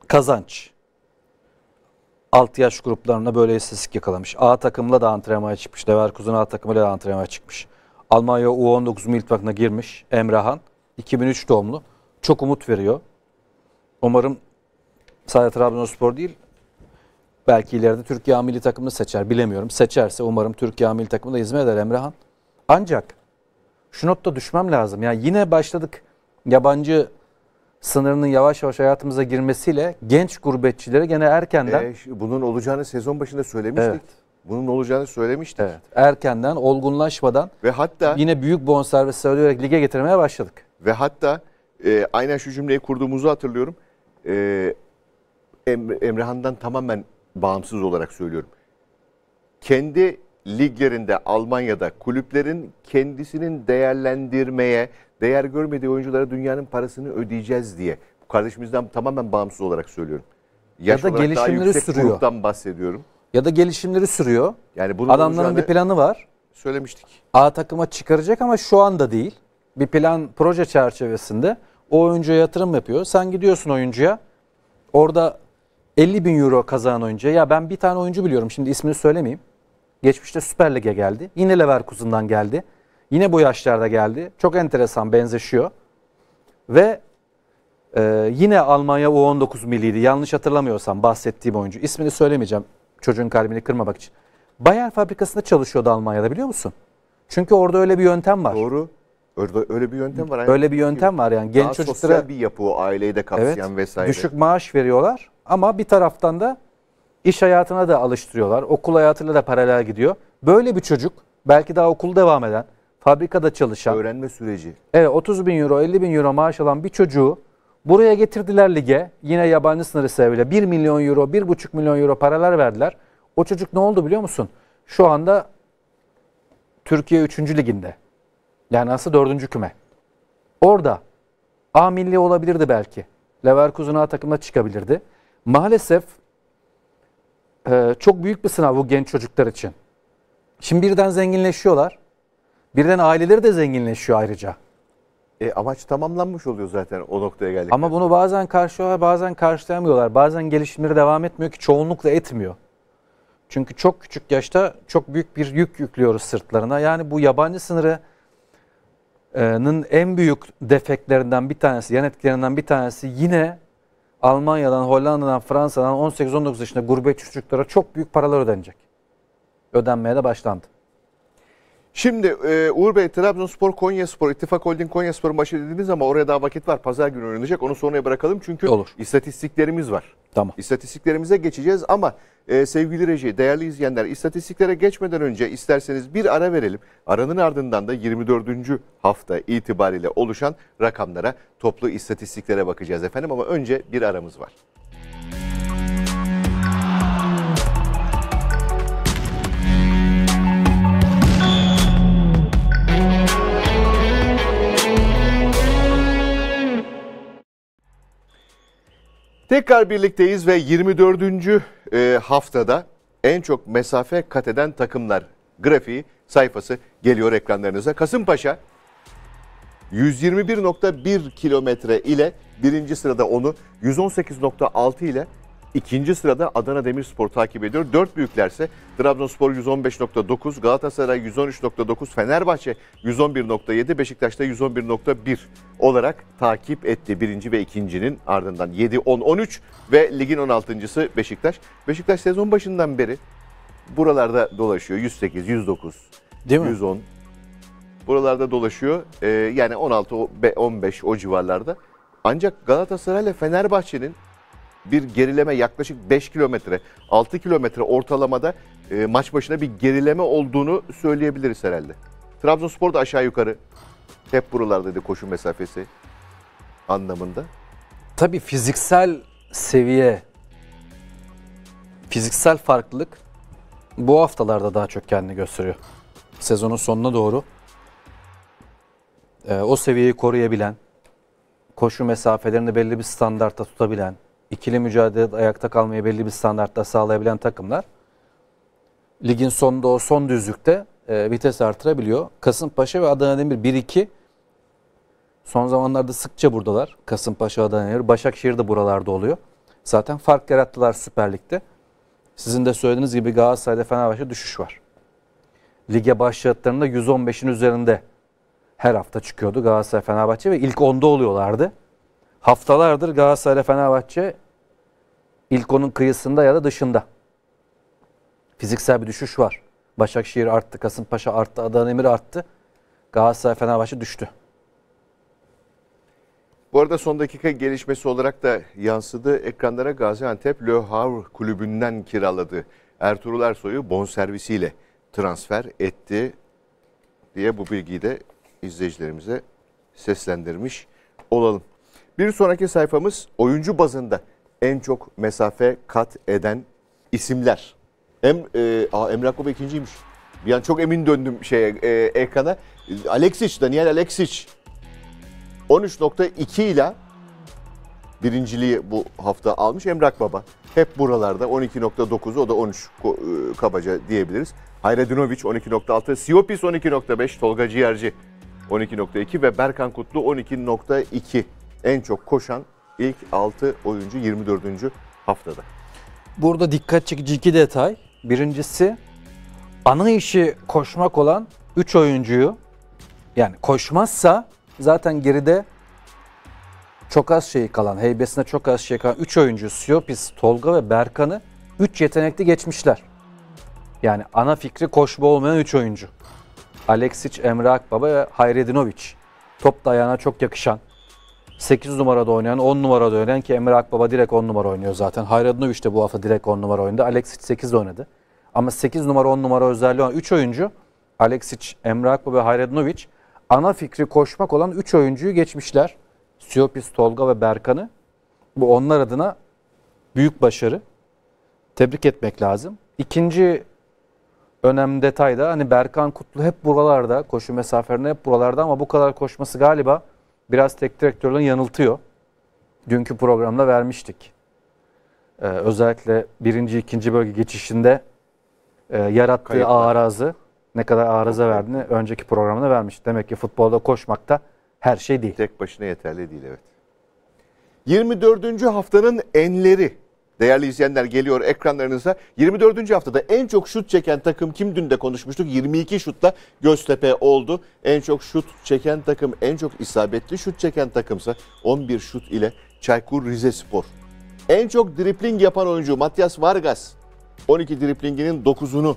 kazanç. Alt yaş gruplarına böyle istatistik yakalamış. A takımla da antrenmana çıkmış. Leverkusen A takımıyla da antrenmana çıkmış. Almanya U19 milli takımına girmiş Emrehan. 2003 doğumlu. Çok umut veriyor. Umarım sadece Trabzonspor değil belki ileride Türkiye milli takımını seçer bilemiyorum. Seçerse umarım Türkiye milli takımı da hizmet eder Emrehan. Ancak şu notta düşmem lazım. Yani yine başladık yabancı sınırının yavaş yavaş hayatımıza girmesiyle genç gurbetçilere gene erkenden... E, bunun olacağını sezon başında söylemiştik. Evet. Bunun olacağını söylemiştik. Evet. Erkenden, olgunlaşmadan ve hatta yine büyük bonservis söyleyerek lige getirmeye başladık. Ve hatta e, aynen şu cümleyi kurduğumuzu hatırlıyorum e, Emrehan'dan tamamen bağımsız olarak söylüyorum. Kendi liglerinde Almanya'da kulüplerin kendisinin değerlendirmeye, değer görmediği oyunculara dünyanın parasını ödeyeceğiz diye. Kardeşimizden tamamen bağımsız olarak söylüyorum. Yaş ya da gelişimleri sürüyor. Gruptan bahsediyorum. Ya da gelişimleri sürüyor. Yani bunun adamların bir planı var. Söylemiştik. A takıma çıkaracak ama şu anda değil. Bir plan proje çerçevesinde o oyuncuya yatırım yapıyor. Sen gidiyorsun oyuncuya. Orada 50 bin euro kazanan oyuncuya. Ya ben bir tane oyuncu biliyorum. Şimdi ismini söylemeyeyim. Geçmişte Süper Lig'e geldi. Yine Leverkusen'dan geldi. Yine bu yaşlarda geldi. Çok enteresan benzeşiyor. Ve e, yine Almanya U19 milliydi. Yanlış hatırlamıyorsam bahsettiğim oyuncu. İsmini söylemeyeceğim çocuğun kalbini kırmamak için. Bayer fabrikasında çalışıyordu Almanya'da biliyor musun? Çünkü orada öyle bir yöntem var. Doğru. Öyle, öyle bir yöntem var. Yani öyle bir yöntem var yani. Genç Daha çocuklara sosyal bir yapı o aileyi de kapsayan evet, vesaire. Düşük maaş veriyorlar ama bir taraftan da iş hayatına da alıştırıyorlar. Okul hayatıyla da paralel gidiyor. Böyle bir çocuk belki daha okul devam eden, fabrikada çalışan. Öğrenme süreci. Evet 30 bin euro 50 bin euro maaş alan bir çocuğu buraya getirdiler lige. Yine yabancı sınırı sebebiyle 1 milyon euro 1,5 milyon euro paralar verdiler. O çocuk ne oldu biliyor musun? Şu anda Türkiye 3. liginde. Yani aslında dördüncü küme. Orada A milli olabilirdi belki. Leverkusen A takımına çıkabilirdi. Maalesef e, çok büyük bir sınav bu genç çocuklar için. Şimdi birden zenginleşiyorlar. Birden aileleri de zenginleşiyor ayrıca. E, amaç tamamlanmış oluyor zaten o noktaya geldik. Ama bunu bazen karşılıyorlar, bazen karşılayamıyorlar. Bazen gelişimleri devam etmiyor ki çoğunlukla etmiyor. Çünkü çok küçük yaşta çok büyük bir yük yüklüyoruz sırtlarına. Yani bu yabancı sınırı en büyük defeklerinden bir tanesi, yan etkilerinden bir tanesi yine Almanya'dan, Hollanda'dan, Fransa'dan 18-19 yaşında gurbetçi çocuklara çok büyük paralar ödenecek. Ödenmeye de başlandı. Şimdi e, Uğur Bey Trabzonspor, Konyaspor, İttifak Holding Konyaspor'un başı dediniz ama oraya daha vakit var. Pazar günü oynanacak. Onu sonraya bırakalım çünkü Olur. istatistiklerimiz var. Tamam. İstatistiklerimize geçeceğiz ama e, sevgili reji, değerli izleyenler istatistiklere geçmeden önce isterseniz bir ara verelim. Aranın ardından da 24. hafta itibariyle oluşan rakamlara, toplu istatistiklere bakacağız efendim ama önce bir aramız var. Tekrar birlikteyiz ve 24. E, haftada en çok mesafe kat eden takımlar grafiği sayfası geliyor ekranlarınıza. Kasımpaşa 121.1 kilometre ile birinci sırada onu 118.6 ile İkinci sırada Adana Demirspor takip ediyor. Dört büyüklerse Trabzonspor 115.9, Galatasaray 113.9, Fenerbahçe 111.7, Beşiktaş'ta 111.1 olarak takip etti. Birinci ve ikincinin ardından 7, 10, 13 ve ligin 16.sı Beşiktaş. Beşiktaş sezon başından beri buralarda dolaşıyor. 108, 109, Değil mi? 110. Buralarda dolaşıyor. Ee, yani 16, 15 o civarlarda. Ancak Galatasaray ile Fenerbahçe'nin bir gerileme yaklaşık 5 kilometre, 6 kilometre ortalamada e, maç başına bir gerileme olduğunu söyleyebiliriz herhalde. Trabzonspor da aşağı yukarı hep buralardaydı koşu mesafesi anlamında. Tabii fiziksel seviye, fiziksel farklılık bu haftalarda daha çok kendini gösteriyor. Sezonun sonuna doğru e, o seviyeyi koruyabilen, koşu mesafelerini belli bir standarta tutabilen, ikili mücadelede ayakta kalmayı belli bir standartta sağlayabilen takımlar ligin sonunda o son düzlükte e, vites artırabiliyor. Kasımpaşa ve Adana Demir 1-2 son zamanlarda sıkça buradalar. Kasımpaşa, Adana Demir, Başakşehir de buralarda oluyor. Zaten fark yarattılar Süper Lig'de. Sizin de söylediğiniz gibi Galatasaray'da Fenerbahçe düşüş var. Lige başladıklarında 115'in üzerinde her hafta çıkıyordu Galatasaray, Fenerbahçe ve ilk 10'da oluyorlardı haftalardır Galatasaray Fenerbahçe ilk onun kıyısında ya da dışında. Fiziksel bir düşüş var. Başakşehir arttı, Kasımpaşa arttı, Adana arttı. Galatasaray Fenerbahçe düştü. Bu arada son dakika gelişmesi olarak da yansıdı. Ekranlara Gaziantep Le Havre kulübünden kiraladı. Ertuğrul Ersoy'u bonservisiyle transfer etti diye bu bilgiyi de izleyicilerimize seslendirmiş olalım. Bir sonraki sayfamız oyuncu bazında en çok mesafe kat eden isimler. Em e, aa, Emre Akbaba ikinciymiş. Yani çok emin döndüm şeye e, ekrana. Alexic, Daniel Alexic 13.2 ile birinciliği bu hafta almış Emre Baba. Hep buralarda 12.9'u o da 13 e, kabaca diyebiliriz. Hayredinovic 12.6, Siopis 12.5, Tolga Ciğerci 12.2 ve Berkan Kutlu 12.2 en çok koşan ilk 6 oyuncu 24. haftada. Burada dikkat çekici iki detay. Birincisi ana işi koşmak olan 3 oyuncuyu yani koşmazsa zaten geride çok az şey kalan, heybesine çok az şey kalan 3 oyuncu Siopis, Tolga ve Berkan'ı 3 yetenekli geçmişler. Yani ana fikri koşma olmayan 3 oyuncu. Aleksic, Emre Akbaba ve Hayredinovic. Top dayana çok yakışan, 8 numarada oynayan, 10 numarada oynayan ki Emre Akbaba direkt 10 numara oynuyor zaten. Hayradino 3 de bu hafta direkt 10 numara oynadı. Alexic 8 oynadı. Ama 8 numara 10 numara özelliği olan 3 oyuncu Alexic, Emre Akbaba ve Hayradinovic ana fikri koşmak olan 3 oyuncuyu geçmişler. Siopis, Tolga ve Berkan'ı. Bu onlar adına büyük başarı. Tebrik etmek lazım. İkinci önemli detay da hani Berkan Kutlu hep buralarda, koşu mesafelerine hep buralarda ama bu kadar koşması galiba biraz tek direktörlerin yanıltıyor. Dünkü programda vermiştik. Ee, özellikle birinci, ikinci bölge geçişinde e, yarattığı Kayıplar. arazı ne kadar arıza verdiğini önceki programda vermiş. Demek ki futbolda koşmakta her şey değil. Tek başına yeterli değil evet. 24. haftanın enleri değerli izleyenler geliyor ekranlarınıza. 24. haftada en çok şut çeken takım kim dün de konuşmuştuk. 22 şutla Göztepe oldu. En çok şut çeken takım, en çok isabetli şut çeken takımsa 11 şut ile Çaykur Rizespor. En çok dripling yapan oyuncu Matias Vargas 12 driplinginin 9'unu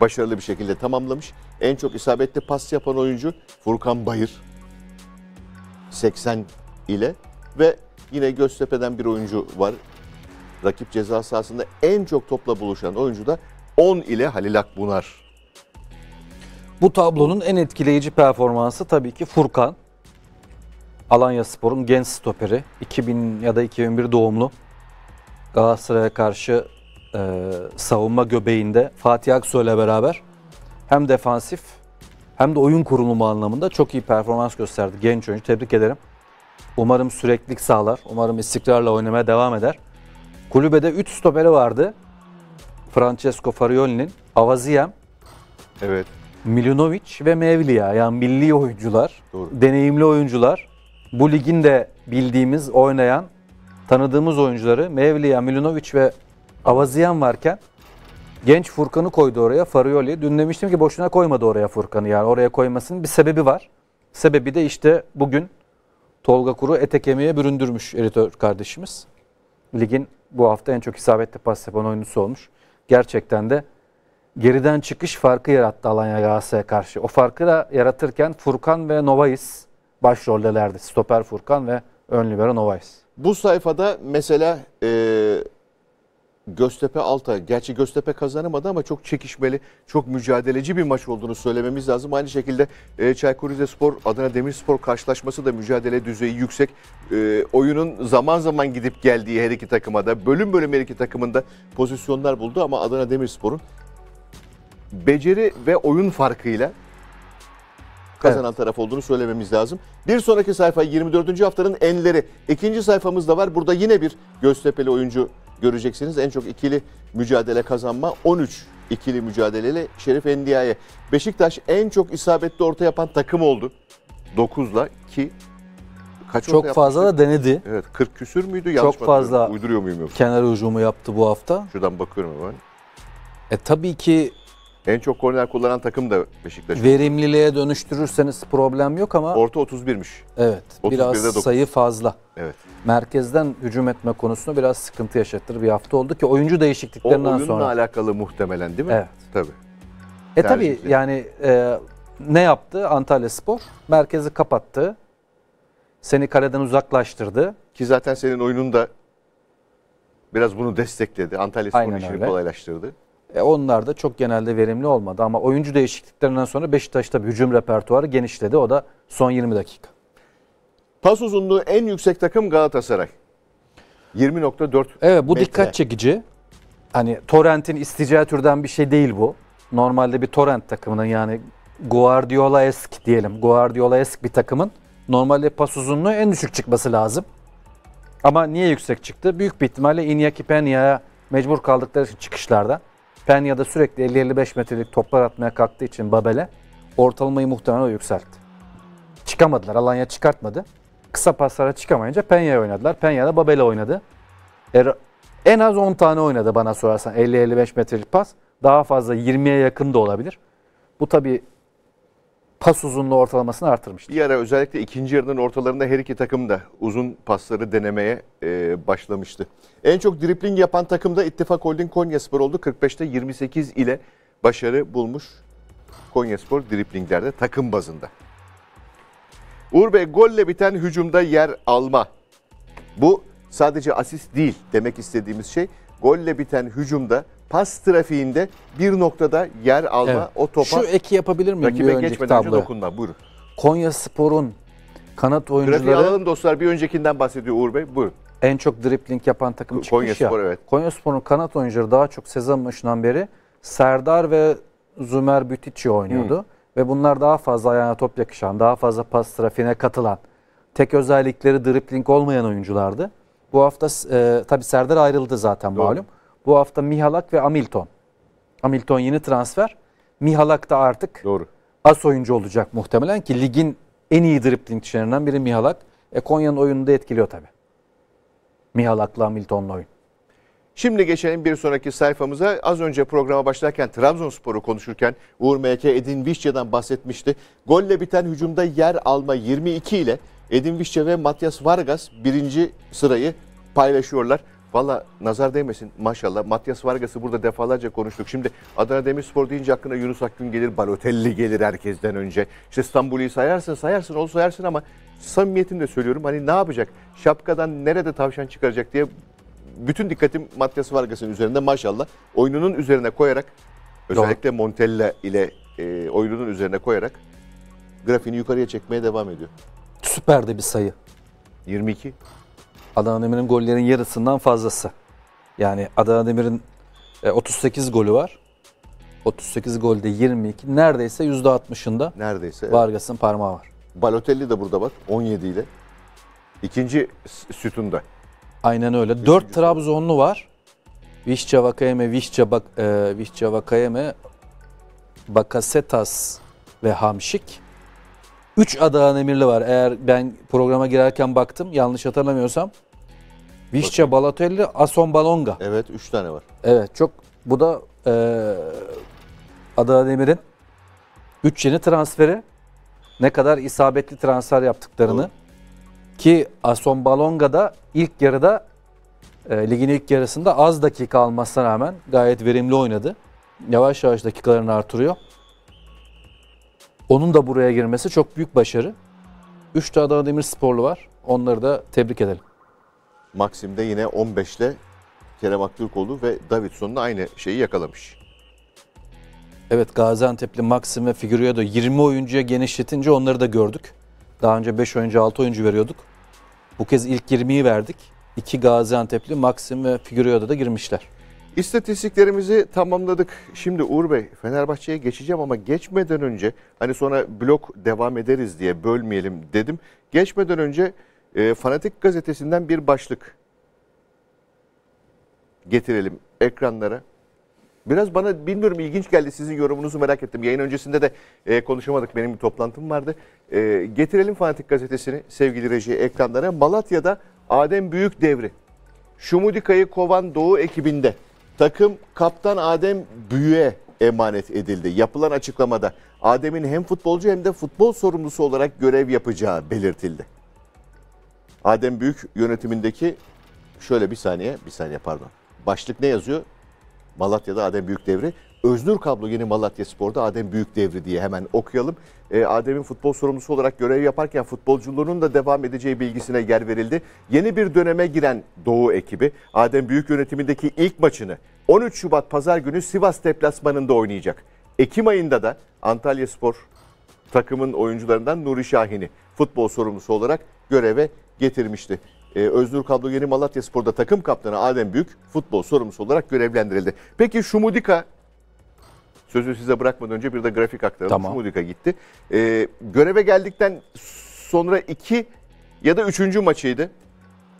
başarılı bir şekilde tamamlamış. En çok isabetli pas yapan oyuncu Furkan Bayır 80 ile ve Yine Göztepe'den bir oyuncu var. Rakip ceza sahasında en çok topla buluşan oyuncu da 10 ile Halil Akbunar. Bu tablonun en etkileyici performansı tabii ki Furkan. Alanya Spor'un genç stoperi. 2000 ya da 2001 doğumlu. Galatasaray'a karşı e, savunma göbeğinde Fatih Aksoy ile beraber hem defansif hem de oyun kurulumu anlamında çok iyi performans gösterdi genç oyuncu. Tebrik ederim. Umarım süreklilik sağlar. Umarım istikrarla oynamaya devam eder. Kulübede 3 stoperi vardı. Francesco Farioli'nin, Avaziyem, Evet. Milunovic ve Mevlia. Yani milli oyuncular, Doğru. deneyimli oyuncular. Bu ligin de bildiğimiz, oynayan, tanıdığımız oyuncuları Mevlia, Milunovic ve Avaziyem varken genç Furkan'ı koydu oraya Farioli. Dün demiştim ki boşuna koymadı oraya Furkan'ı. Yani oraya koymasının bir sebebi var. Sebebi de işte bugün Tolga Kuru ete kemiğe büründürmüş editör kardeşimiz. Ligin bu hafta en çok isabetli pas yapan oyuncusu olmuş. Gerçekten de geriden çıkış farkı yarattı Alanya Galatasaray'a karşı. O farkı da yaratırken Furkan ve Novais başrollerdi Stoper Furkan ve ön libero Novais. Bu sayfada mesela e, Göztepe Altay. Gerçi Göztepe kazanamadı ama çok çekişmeli, çok mücadeleci bir maç olduğunu söylememiz lazım. Aynı şekilde e, Çaykur Rizespor Adana Demirspor karşılaşması da mücadele düzeyi yüksek. E, oyunun zaman zaman gidip geldiği her iki takıma da bölüm bölüm her iki takımında pozisyonlar buldu ama Adana Demirspor'un beceri ve oyun farkıyla kazanan evet. taraf olduğunu söylememiz lazım. Bir sonraki sayfa 24. haftanın enleri. İkinci sayfamız da var. Burada yine bir Göztepe'li oyuncu göreceksiniz. En çok ikili mücadele kazanma 13 ikili mücadeleyle Şerif Endia'ya. Beşiktaş en çok isabetli orta yapan takım oldu. 9'la ki kaç Çok fazla yapmıştı? da denedi. Evet 40 küsür müydü? Yanlış çok fazla uyduruyor muyum yoksa? kenar hücumu yaptı bu hafta. Şuradan bakıyorum ben E tabii ki en çok korner kullanan takım da Beşiktaş. Verimliliğe dönüştürürseniz problem yok ama... Orta 31'miş. Evet. 31'de biraz 9. sayı fazla. Evet. Merkezden hücum etme konusunda biraz sıkıntı yaşattır bir hafta oldu ki oyuncu değişikliklerinden sonra. O oyunla alakalı muhtemelen değil mi? Evet. Tabii. E tabii yani e, ne yaptı Antalya Spor? Merkezi kapattı. Seni kaleden uzaklaştırdı. Ki zaten senin oyunun da biraz bunu destekledi. Antalya Spor'un işini öyle. kolaylaştırdı. E onlar da çok genelde verimli olmadı ama oyuncu değişikliklerinden sonra Beşiktaş'ta hücum repertuarı genişledi. O da son 20 dakika. Pas uzunluğu en yüksek takım Galatasaray. 20.4 Evet bu metre. dikkat çekici. Hani Torrent'in isteyeceği türden bir şey değil bu. Normalde bir Torrent takımının yani Guardiola-esk diyelim. Guardiola-esk bir takımın normalde pas uzunluğu en düşük çıkması lazım. Ama niye yüksek çıktı? Büyük bir ihtimalle Iñaki Peña'ya mecbur kaldıkları için çıkışlarda. Penya'da sürekli 50-55 metrelik toplar atmaya kalktığı için Babel'e ortalamayı muhtemelen o yükseltti. Çıkamadılar. Alanya çıkartmadı. Kısa paslara çıkamayınca Penya'ya oynadılar. Penya'da Babel'e oynadı. E, en az 10 tane oynadı bana sorarsan 50-55 metrelik pas. Daha fazla 20'ye yakın da olabilir. Bu tabii pas uzunluğu ortalamasını artırmıştı. Bir ara özellikle ikinci yarının ortalarında her iki takım da uzun pasları denemeye e, başlamıştı. En çok dripling yapan takım da İttifak Holding Konyaspor oldu. 45'te 28 ile başarı bulmuş Konyaspor driplinglerde takım bazında. Uğur Bey golle biten hücumda yer alma. Bu sadece asist değil demek istediğimiz şey. Golle biten hücumda pas trafiğinde bir noktada yer alma evet. o topa. Şu eki yapabilir miyim rakibe bir önceki tabloya? Önce dokunma buyurun. Konya Spor'un kanat oyuncuları. Grafiği alalım dostlar bir öncekinden bahsediyor Uğur Bey buyurun. En çok dripling yapan takım Konya çıkmış Spor, Evet. Konya Spor'un kanat oyuncuları daha çok sezon başından beri Serdar ve Zümer Bütici oynuyordu. Hı. Ve bunlar daha fazla ayağına top yakışan, daha fazla pas trafiğine katılan, tek özellikleri dripling olmayan oyunculardı. Bu hafta e, tabii Serdar ayrıldı zaten Doğru. malum. Bu hafta Mihalak ve Hamilton. Hamilton yeni transfer. Mihalak da artık Doğru. as oyuncu olacak muhtemelen ki ligin en iyi driplingçilerinden biri Mihalak. E Konya'nın oyununu da etkiliyor tabii. Mihalak'la Hamilton'la oyun. Şimdi geçelim bir sonraki sayfamıza. Az önce programa başlarken Trabzonspor'u konuşurken Uğur MK Edin Vişçe'den bahsetmişti. Golle biten hücumda yer alma 22 ile Edin Vişçe ve Matias Vargas birinci sırayı paylaşıyorlar. Valla nazar değmesin maşallah. Matias Vargas'ı burada defalarca konuştuk. Şimdi Adana Demirspor deyince hakkında Yunus Akgün gelir, Balotelli gelir herkesten önce. İşte İstanbul'u sayarsın, sayarsın, onu sayarsın ama samimiyetimle söylüyorum. Hani ne yapacak? Şapkadan nerede tavşan çıkaracak diye bütün dikkatim Matias Vargas'ın üzerinde maşallah. Oyununun üzerine koyarak özellikle Montella ile e, oyununun üzerine koyarak grafiğini yukarıya çekmeye devam ediyor. Süper de bir sayı. 22. Adana Demir'in gollerin yarısından fazlası. Yani Adana Demir'in 38 e, golü var. 38 golde 22. Neredeyse %60'ında Neredeyse, evet. Vargas'ın parmağı var. Balotelli de burada bak 17 ile. İkinci sütunda. Aynen öyle. Üçüncü 4 Trabzonlu var. Vişça Vakayeme, Vişça, Bak, e, Vişça Vakayeme, Bakasetas ve Hamşik. 3 adağan emirli var. Eğer ben programa girerken baktım yanlış hatırlamıyorsam. Vişça, Balatelli, Ason Balonga. Evet 3 tane var. Evet çok bu da e, Adana Demir'in 3 yeni transferi ne kadar isabetli transfer yaptıklarını Doğru. ki Ason Balonga da ilk yarıda e, ligin ilk yarısında az dakika almasına rağmen gayet verimli oynadı. Yavaş yavaş dakikalarını artırıyor. Onun da buraya girmesi çok büyük başarı. Üç tane Adana Sporlu var. Onları da tebrik edelim. Maxim'de yine 15'te Kerem Aktürkoğlu ve Davidson'la aynı şeyi yakalamış. Evet Gaziantep'li Maxim ve da 20 oyuncuya genişletince onları da gördük. Daha önce 5 oyuncu 6 oyuncu veriyorduk. Bu kez ilk 20'yi verdik. İki Gaziantep'li Maxim ve Figueiredo da girmişler. İstatistiklerimizi tamamladık. Şimdi Uğur Bey Fenerbahçe'ye geçeceğim ama geçmeden önce hani sonra blok devam ederiz diye bölmeyelim dedim. Geçmeden önce e, Fanatik Gazetesi'nden bir başlık getirelim ekranlara. Biraz bana bilmiyorum ilginç geldi sizin yorumunuzu merak ettim. Yayın öncesinde de e, konuşamadık benim bir toplantım vardı. E, getirelim Fanatik Gazetesi'ni sevgili reji ekranlara. Malatya'da Adem Büyük devri. Şumudika'yı kovan Doğu ekibinde. Takım kaptan Adem Büyü'ye emanet edildi. Yapılan açıklamada Adem'in hem futbolcu hem de futbol sorumlusu olarak görev yapacağı belirtildi. Adem Büyük yönetimindeki şöyle bir saniye, bir saniye pardon. Başlık ne yazıyor? Malatya'da Adem Büyük devri. Özgür Kablo yeni Malatya Spor'da Adem Büyük devri diye hemen okuyalım. E, Adem'in futbol sorumlusu olarak görev yaparken futbolculuğunun da devam edeceği bilgisine yer verildi. Yeni bir döneme giren Doğu ekibi Adem Büyük yönetimindeki ilk maçını 13 Şubat Pazar günü Sivas deplasmanında oynayacak. Ekim ayında da Antalya Spor takımın oyuncularından Nuri Şahin'i futbol sorumlusu olarak göreve getirmişti. Ee, Özgür Kablo Yeni Malatya Spor'da takım kaptanı Adem Büyük futbol sorumlusu olarak görevlendirildi. Peki Şumudika Sözü size bırakmadan önce bir de grafik aktaralım. Tamam. Şumudika gitti. Ee, göreve geldikten sonra iki ya da üçüncü maçıydı.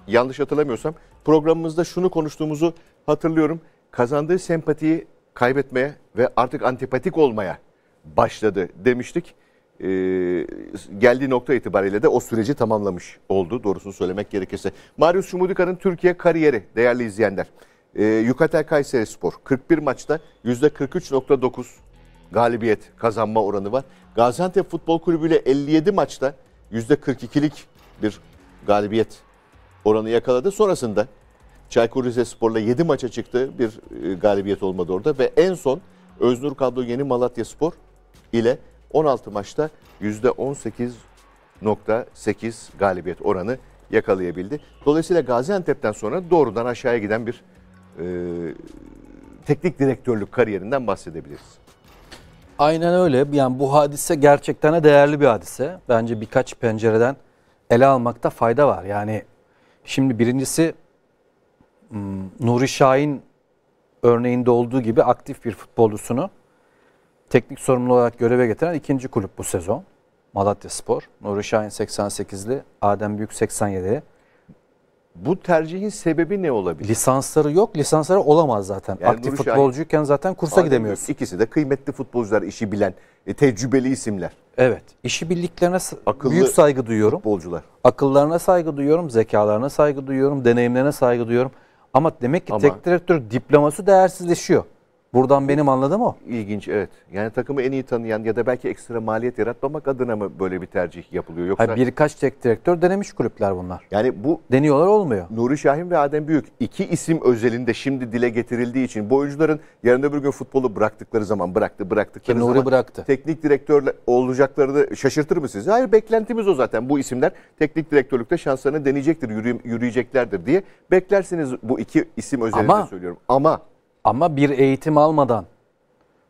Yanlış hatırlamıyorsam. Programımızda şunu konuştuğumuzu hatırlıyorum. Kazandığı sempatiyi kaybetmeye ve artık antipatik olmaya başladı demiştik. Ee, geldiği nokta itibariyle de o süreci tamamlamış oldu doğrusunu söylemek gerekirse. Marius Şumudika'nın Türkiye kariyeri değerli izleyenler. E, ee, Yukatel Kayseri Spor 41 maçta %43.9 galibiyet kazanma oranı var. Gaziantep Futbol Kulübü ile 57 maçta %42'lik bir galibiyet oranı yakaladı. Sonrasında Çaykur Rizespor'la 7 maça çıktı. Bir e, galibiyet olmadı orada ve en son Öznur Kablo Yeni Malatya Spor ile 16 maçta %18.8 galibiyet oranı yakalayabildi. Dolayısıyla Gaziantep'ten sonra doğrudan aşağıya giden bir e, teknik direktörlük kariyerinden bahsedebiliriz. Aynen öyle. Yani bu hadise gerçekten de değerli bir hadise. Bence birkaç pencereden ele almakta fayda var. Yani şimdi birincisi hmm, Nuri Şahin örneğinde olduğu gibi aktif bir futbolcusunu teknik sorumlu olarak göreve getiren ikinci kulüp bu sezon. Malatya Spor. Nuri Şahin 88'li, Adem Büyük 87'li. Bu tercihin sebebi ne olabilir? Lisansları yok. Lisansları olamaz zaten. Yani Aktif Nuri futbolcuyken Şahin, zaten kursa Adem gidemiyorsun. İkisi de kıymetli futbolcular, işi bilen, e, tecrübeli isimler. Evet. işi bildiklerine Akıllı büyük saygı duyuyorum. Futbolcular. Akıllarına saygı duyuyorum, zekalarına saygı duyuyorum, deneyimlerine saygı duyuyorum. Ama demek ki Ama... tek direktör diploması değersizleşiyor. Buradan benim anladığım o. İlginç evet. Yani takımı en iyi tanıyan ya da belki ekstra maliyet yaratmamak adına mı böyle bir tercih yapılıyor? Yoksa... Hayır, birkaç tek direktör denemiş kulüpler bunlar. Yani bu... Deniyorlar olmuyor. Nuri Şahin ve Adem Büyük iki isim özelinde şimdi dile getirildiği için bu oyuncuların yarın öbür gün futbolu bıraktıkları zaman bıraktı bıraktıkları Ki Nuri bıraktı. teknik direktörle olacaklarını şaşırtır mı sizi? Hayır beklentimiz o zaten. Bu isimler teknik direktörlükte şanslarını deneyecektir, yürüyeceklerdir diye beklersiniz bu iki isim özelinde Ama... söylüyorum. Ama ama bir eğitim almadan,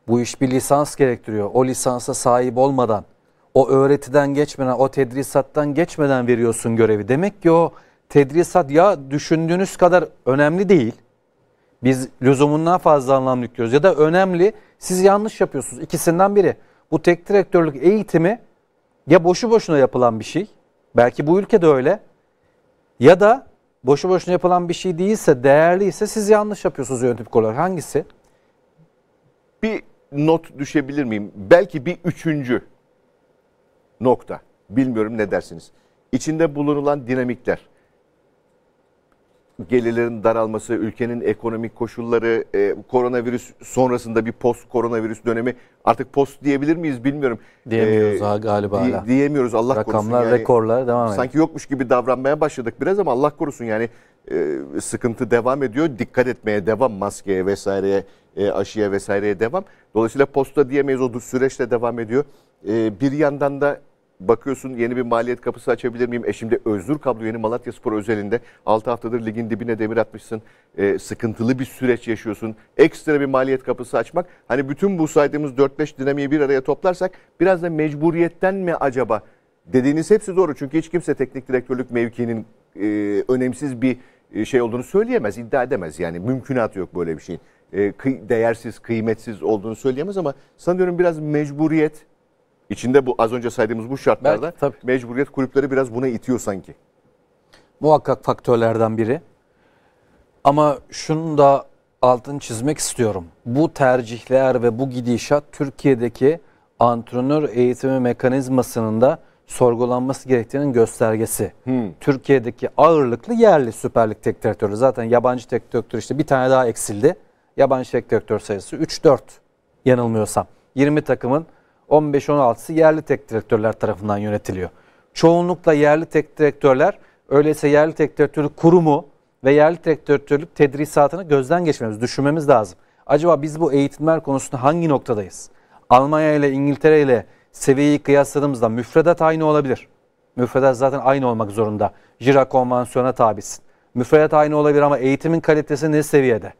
bu iş bir lisans gerektiriyor. O lisansa sahip olmadan, o öğretiden geçmeden, o tedrisattan geçmeden veriyorsun görevi. Demek ki o tedrisat ya düşündüğünüz kadar önemli değil. Biz lüzumundan fazla anlam yüklüyoruz ya da önemli siz yanlış yapıyorsunuz. İkisinden biri. Bu tek direktörlük eğitimi ya boşu boşuna yapılan bir şey. Belki bu ülkede öyle. Ya da boşu boşuna yapılan bir şey değilse, değerliyse siz yanlış yapıyorsunuz yönetim olarak. Hangisi? Bir not düşebilir miyim? Belki bir üçüncü nokta. Bilmiyorum ne dersiniz. İçinde bulunulan dinamikler gelirlerin daralması, ülkenin ekonomik koşulları, e, koronavirüs sonrasında bir post koronavirüs dönemi artık post diyebilir miyiz bilmiyorum. Diyemiyoruz ee, ha galiba di, Diyemiyoruz Allah Rakamlar, korusun. Rakamlar, yani, rekorlar devam ediyor. Sanki yokmuş gibi davranmaya başladık biraz ama Allah korusun yani e, sıkıntı devam ediyor. Dikkat etmeye devam maskeye vesaireye, e, aşıya vesaireye devam. Dolayısıyla posta diyemeyiz o süreçte devam ediyor. E, bir yandan da bakıyorsun yeni bir maliyet kapısı açabilir miyim? E şimdi Özgür Kablo yeni Malatya Spor özelinde 6 haftadır ligin dibine demir atmışsın. E, sıkıntılı bir süreç yaşıyorsun. Ekstra bir maliyet kapısı açmak. Hani bütün bu saydığımız 4-5 dinamiği bir araya toplarsak biraz da mecburiyetten mi acaba? Dediğiniz hepsi doğru. Çünkü hiç kimse teknik direktörlük mevkinin e, önemsiz bir e, şey olduğunu söyleyemez, iddia edemez. Yani mümkünat yok böyle bir şeyin. E, değersiz, kıymetsiz olduğunu söyleyemez ama sanıyorum biraz mecburiyet içinde bu az önce saydığımız bu şartlarda Belki, tabii. mecburiyet kulüpleri biraz buna itiyor sanki. Muhakkak faktörlerden biri. Ama şunu da altını çizmek istiyorum. Bu tercihler ve bu gidişat Türkiye'deki antrenör eğitimi mekanizmasının da sorgulanması gerektiğinin göstergesi. Hmm. Türkiye'deki ağırlıklı yerli Süper Lig tek direktörü. Zaten yabancı tek direktör işte bir tane daha eksildi. Yabancı tek direktör sayısı 3-4 yanılmıyorsam. 20 takımın 15-16'sı yerli tek direktörler tarafından yönetiliyor. Çoğunlukla yerli tek direktörler öyleyse yerli tek direktörlük kurumu ve yerli tek direktörlük tedrisatını gözden geçirmemiz, düşünmemiz lazım. Acaba biz bu eğitimler konusunda hangi noktadayız? Almanya ile İngiltere ile seviyeyi kıyasladığımızda müfredat aynı olabilir. Müfredat zaten aynı olmak zorunda. Jira konvansiyona tabisin. Müfredat aynı olabilir ama eğitimin kalitesi ne seviyede?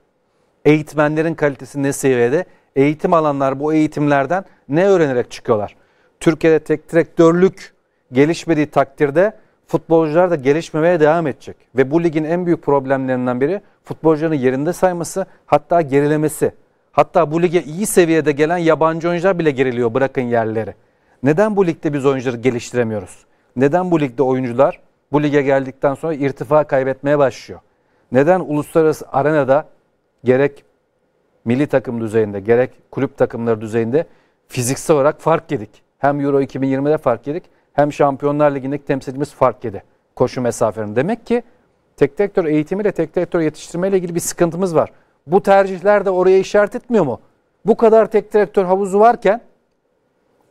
Eğitmenlerin kalitesi ne seviyede? eğitim alanlar bu eğitimlerden ne öğrenerek çıkıyorlar? Türkiye'de tek direktörlük gelişmediği takdirde futbolcular da gelişmemeye devam edecek. Ve bu ligin en büyük problemlerinden biri futbolcuların yerinde sayması hatta gerilemesi. Hatta bu lige iyi seviyede gelen yabancı oyuncular bile geriliyor bırakın yerleri. Neden bu ligde biz oyuncuları geliştiremiyoruz? Neden bu ligde oyuncular bu lige geldikten sonra irtifa kaybetmeye başlıyor? Neden uluslararası arenada gerek milli takım düzeyinde gerek kulüp takımları düzeyinde fiziksel olarak fark yedik. Hem Euro 2020'de fark yedik hem Şampiyonlar Ligi'ndeki temsilcimiz fark yedi koşu mesafelerinde. Demek ki tek direktör eğitimiyle tek direktör yetiştirmeyle ilgili bir sıkıntımız var. Bu tercihler de oraya işaret etmiyor mu? Bu kadar tek direktör havuzu varken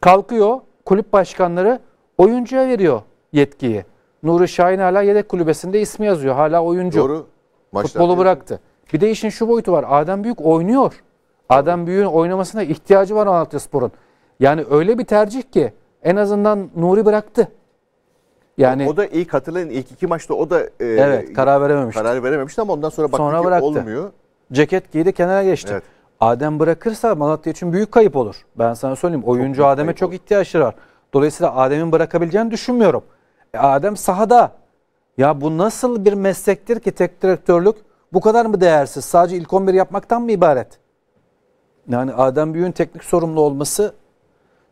kalkıyor kulüp başkanları oyuncuya veriyor yetkiyi. Nuri Şahin hala yedek kulübesinde ismi yazıyor. Hala oyuncu. Doğru. Maçlar Futbolu bıraktı. Bir de işin şu boyutu var. Adem Büyük oynuyor. Adem Büyük'ün oynamasına ihtiyacı var Malatya Spor'un. Yani öyle bir tercih ki en azından Nuri bıraktı. Yani o da ilk hatırlayın ilk iki maçta o da e, evet karar verememişti. Karar verememişti ama ondan sonra baktık sonra bıraktı. olmuyor. Ceket giydi kenara geçti. Evet. Adem bırakırsa Malatya için büyük kayıp olur. Ben sana söyleyeyim. Oyuncu çok Adem'e çok ihtiyaçları var. Dolayısıyla Adem'in bırakabileceğini düşünmüyorum. E, Adem sahada. Ya bu nasıl bir meslektir ki tek direktörlük? Bu kadar mı değersiz? Sadece ilk 11 yapmaktan mı ibaret? Yani Adem Büyük'ün teknik sorumlu olması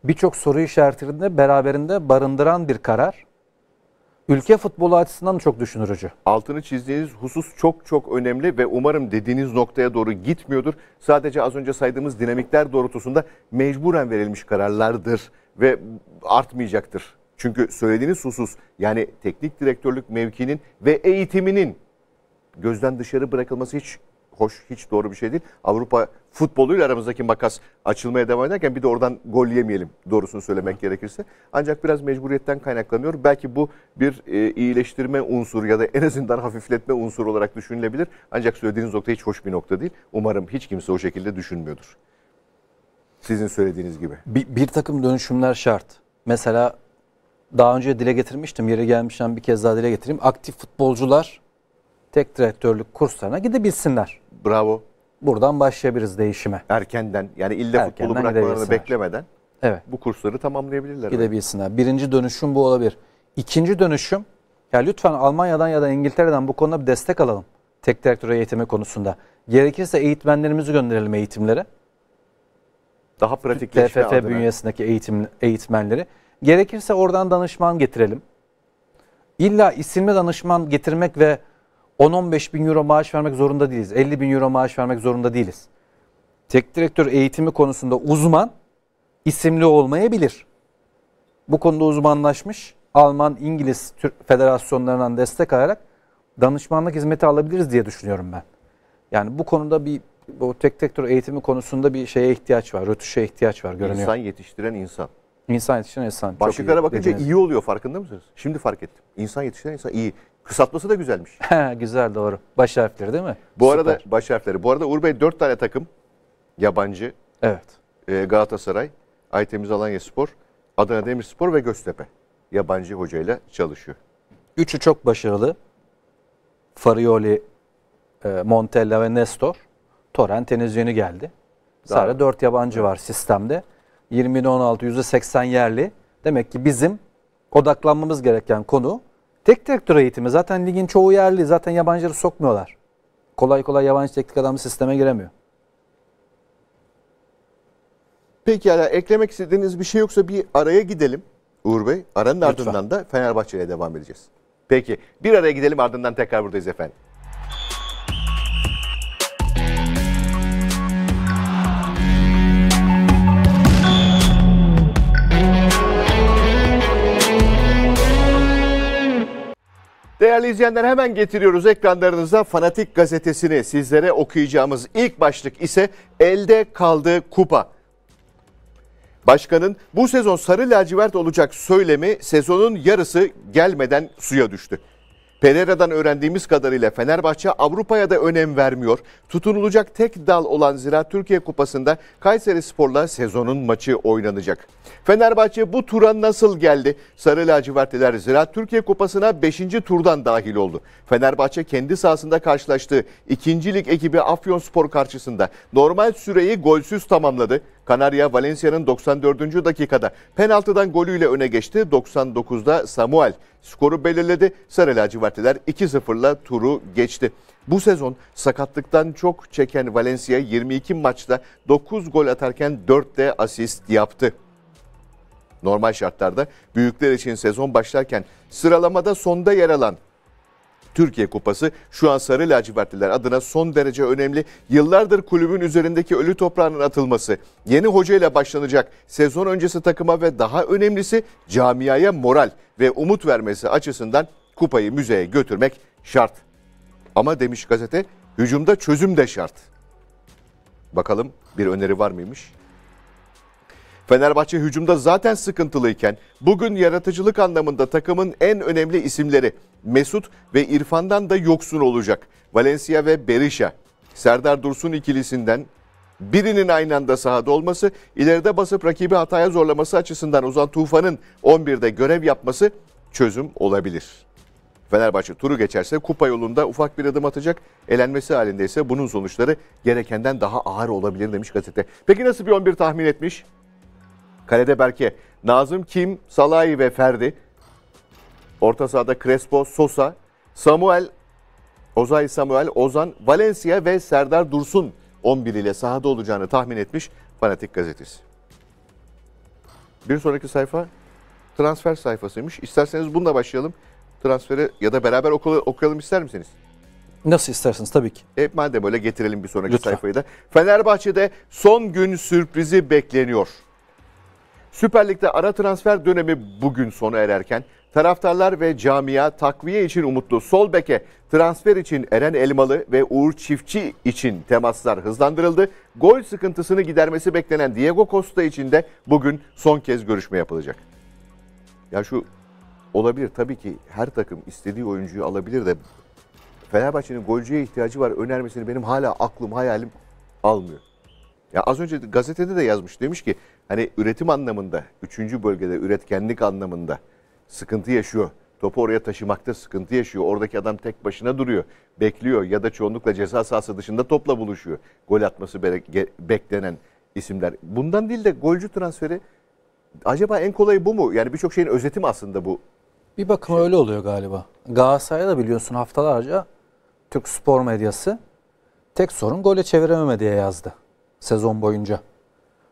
birçok soru işaretlerinde beraberinde barındıran bir karar. Ülke futbolu açısından çok düşünürücü. Altını çizdiğiniz husus çok çok önemli ve umarım dediğiniz noktaya doğru gitmiyordur. Sadece az önce saydığımız dinamikler doğrultusunda mecburen verilmiş kararlardır ve artmayacaktır. Çünkü söylediğiniz husus yani teknik direktörlük mevkinin ve eğitiminin gözden dışarı bırakılması hiç hoş, hiç doğru bir şey değil. Avrupa futboluyla aramızdaki makas açılmaya devam ederken bir de oradan gol yemeyelim doğrusunu söylemek evet. gerekirse. Ancak biraz mecburiyetten kaynaklanıyor. Belki bu bir e, iyileştirme unsuru ya da en azından hafifletme unsuru olarak düşünülebilir. Ancak söylediğiniz nokta hiç hoş bir nokta değil. Umarım hiç kimse o şekilde düşünmüyordur. Sizin söylediğiniz gibi. Bir, bir takım dönüşümler şart. Mesela daha önce dile getirmiştim. Yere gelmişken bir kez daha dile getireyim. Aktif futbolcular tek direktörlük kurslarına gidebilsinler. Bravo. Buradan başlayabiliriz değişime. Erkenden yani illa Erkenden futbolu bırakmalarını beklemeden evet. bu kursları tamamlayabilirler. Gidebilsinler. Yani. Birinci dönüşüm bu olabilir. İkinci dönüşüm ya lütfen Almanya'dan ya da İngiltere'den bu konuda bir destek alalım. Tek direktör eğitimi konusunda. Gerekirse eğitmenlerimizi gönderelim eğitimlere. Daha pratik TFF bünyesindeki eğitim, eğitmenleri. Gerekirse oradan danışman getirelim. İlla isimli danışman getirmek ve 10-15 bin euro maaş vermek zorunda değiliz. 50 bin euro maaş vermek zorunda değiliz. Tek direktör eğitimi konusunda uzman isimli olmayabilir. Bu konuda uzmanlaşmış Alman, İngiliz Türk federasyonlarından destek alarak danışmanlık hizmeti alabiliriz diye düşünüyorum ben. Yani bu konuda bir bu tek direktör eğitimi konusunda bir şeye ihtiyaç var, rötuşa ihtiyaç var görünüyor. İnsan yetiştiren insan. İnsan yetiştiren insan. Başlıklara bakınca iyi oluyor farkında mısınız? Şimdi fark ettim. İnsan yetiştiren insan iyi. Kısaltması da güzelmiş. Güzel doğru. Baş harfleri değil mi? Bu Süper. arada baş harfleri. Bu arada Uğur Bey 4 tane takım yabancı. Evet. E, Galatasaray, Aytemiz Alanya Spor, Adana Demirspor ve Göztepe yabancı hocayla çalışıyor. Üçü çok başarılı. Farioli, e, Montella ve Nestor. Torrent yeni geldi. Sadece 4 yabancı evet. var sistemde. 20'de 16, %80 yerli. Demek ki bizim odaklanmamız gereken konu Tek direktör eğitimi zaten ligin çoğu yerli zaten yabancıları sokmuyorlar. Kolay kolay yabancı teknik adamı sisteme giremiyor. Peki ya eklemek istediğiniz bir şey yoksa bir araya gidelim Uğur Bey. Aranın Lütfen. ardından da Fenerbahçe'ye devam edeceğiz. Peki bir araya gidelim ardından tekrar buradayız efendim. Değerli izleyenler hemen getiriyoruz ekranlarınıza Fanatik Gazetesi'ni sizlere okuyacağımız ilk başlık ise elde kaldığı kupa. Başkanın bu sezon sarı lacivert olacak söylemi sezonun yarısı gelmeden suya düştü. Pereira'dan öğrendiğimiz kadarıyla Fenerbahçe Avrupa'ya da önem vermiyor. Tutunulacak tek dal olan Zira Türkiye Kupası'nda Kayseri Spor'la sezonun maçı oynanacak. Fenerbahçe bu tura nasıl geldi? Sarı lacivertliler Zira Türkiye Kupası'na 5. turdan dahil oldu. Fenerbahçe kendi sahasında karşılaştığı 2. lig ekibi Afyon karşısında normal süreyi golsüz tamamladı. Kanarya Valencia'nın 94. dakikada penaltıdan golüyle öne geçti. 99'da Samuel skoru belirledi. Sarı lacivertliler 2-0'la turu geçti. Bu sezon sakatlıktan çok çeken Valencia 22 maçta 9 gol atarken 4 de asist yaptı. Normal şartlarda büyükler için sezon başlarken sıralamada sonda yer alan Türkiye Kupası şu an Sarı Lacivertliler adına son derece önemli. Yıllardır kulübün üzerindeki ölü toprağının atılması, yeni hocayla başlanacak sezon öncesi takıma ve daha önemlisi camiaya moral ve umut vermesi açısından kupayı müzeye götürmek şart. Ama demiş gazete hücumda çözüm de şart. Bakalım bir öneri var mıymış? Fenerbahçe hücumda zaten sıkıntılıyken bugün yaratıcılık anlamında takımın en önemli isimleri Mesut ve İrfan'dan da yoksun olacak. Valencia ve Berisha. Serdar Dursun ikilisinden birinin aynı anda sahada olması, ileride basıp rakibi hataya zorlaması açısından uzan Tufan'ın 11'de görev yapması çözüm olabilir. Fenerbahçe turu geçerse kupa yolunda ufak bir adım atacak. Elenmesi halinde ise bunun sonuçları gerekenden daha ağır olabilir demiş gazete. Peki nasıl bir 11 tahmin etmiş? Kalede Berke, Nazım Kim, Salahi ve Ferdi. Orta sahada Crespo, Sosa, Samuel, Ozay Samuel, Ozan, Valencia ve Serdar Dursun 11 ile sahada olacağını tahmin etmiş Fanatik Gazetesi. Bir sonraki sayfa transfer sayfasıymış. İsterseniz bununla başlayalım. Transferi ya da beraber okuyalım ister misiniz? Nasıl istersiniz tabii ki. E, madem böyle getirelim bir sonraki Lütfen. sayfayı da. Fenerbahçe'de son gün sürprizi bekleniyor. Süper Lig'de ara transfer dönemi bugün sona ererken taraftarlar ve camia takviye için umutlu sol beke, transfer için Eren Elmalı ve Uğur Çiftçi için temaslar hızlandırıldı. Gol sıkıntısını gidermesi beklenen Diego Costa için de bugün son kez görüşme yapılacak. Ya şu olabilir tabii ki her takım istediği oyuncuyu alabilir de Fenerbahçe'nin golcüye ihtiyacı var önermesini benim hala aklım hayalim almıyor. Ya az önce gazetede de yazmış demiş ki hani üretim anlamında, üçüncü bölgede üretkenlik anlamında sıkıntı yaşıyor. Topu oraya taşımakta sıkıntı yaşıyor. Oradaki adam tek başına duruyor, bekliyor ya da çoğunlukla ceza sahası dışında topla buluşuyor. Gol atması beklenen isimler. Bundan değil de golcü transferi acaba en kolayı bu mu? Yani birçok şeyin özetim aslında bu? Bir bakıma şey. öyle oluyor galiba. Galatasaray'a da biliyorsun haftalarca Türk spor medyası tek sorun gole çevirememe diye yazdı sezon boyunca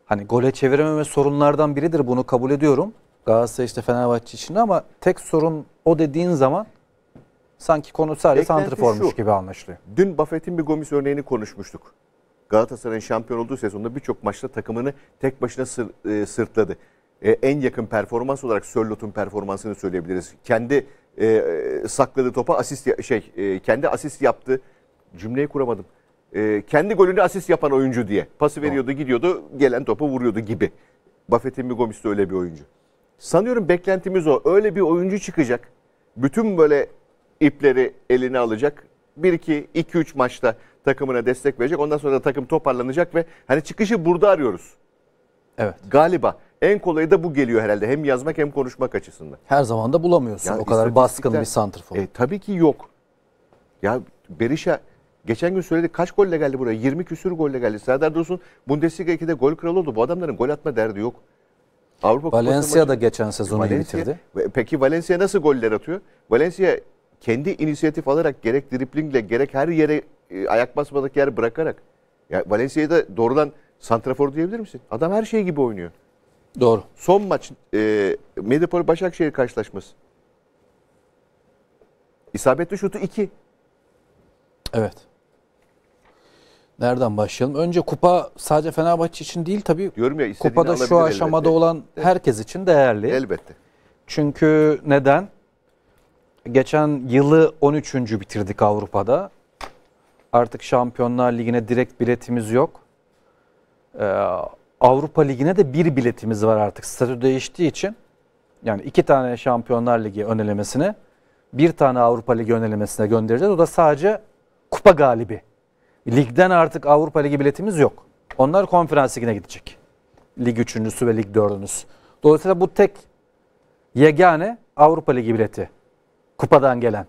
hani gole çevirememe sorunlardan biridir bunu kabul ediyorum. Galatasaray işte Fenerbahçe için ama tek sorun o dediğin zaman sanki konu sadece santriformuş gibi anlaşılıyor. Dün Buffett'in bir Gomis örneğini konuşmuştuk. Galatasaray'ın şampiyon olduğu sezonda birçok maçta takımını tek başına sır, e, sırtladı. E, en yakın performans olarak Sörlot'un performansını söyleyebiliriz. Kendi e, e sakladığı topa asist şey e, kendi asist yaptı. Cümleyi kuramadım e, kendi golünü asist yapan oyuncu diye. Pası veriyordu gidiyordu gelen topa vuruyordu gibi. Buffett'in bir Gomis öyle bir oyuncu. Sanıyorum beklentimiz o. Öyle bir oyuncu çıkacak. Bütün böyle ipleri eline alacak. 1-2-2-3 maçta takımına destek verecek. Ondan sonra da takım toparlanacak ve hani çıkışı burada arıyoruz. Evet. Galiba. En kolayı da bu geliyor herhalde. Hem yazmak hem konuşmak açısından. Her zaman da bulamıyorsun. Ya o kadar baskın bir santrfor. E, tabii ki yok. Ya Berisha Geçen gün söyledik kaç golle geldi buraya? 20 küsür golle geldi. Serdar Dursun Bundesliga 2'de gol kralı oldu. Bu adamların gol atma derdi yok. Avrupa Valencia da geçen sezonu Valencia, bitirdi. Peki Valencia nasıl goller atıyor? Valencia kendi inisiyatif alarak gerek driplingle gerek her yere e, ayak basmadık yer bırakarak. Ya Valencia'yı da doğrudan santrafor diyebilir misin? Adam her şey gibi oynuyor. Doğru. Son maç e, Medipol Başakşehir karşılaşması. İsabetli şutu 2. Evet. Nereden başlayalım? Önce kupa sadece Fenerbahçe için değil tabii. Diyorum ya Kupada şu aşamada elbette. olan herkes için değerli. Elbette. Çünkü neden? Geçen yılı 13. bitirdik Avrupa'da. Artık Şampiyonlar Ligi'ne direkt biletimiz yok. Ee, Avrupa Ligi'ne de bir biletimiz var artık statü değiştiği için. Yani iki tane Şampiyonlar Ligi önelemesine, bir tane Avrupa Ligi önelemesine göndereceğiz. O da sadece kupa galibi Ligden artık Avrupa Ligi biletimiz yok. Onlar konferans ligine gidecek. Lig üçüncüsü ve lig dördüncüsü. Dolayısıyla bu tek yegane Avrupa Ligi bileti. Kupadan gelen.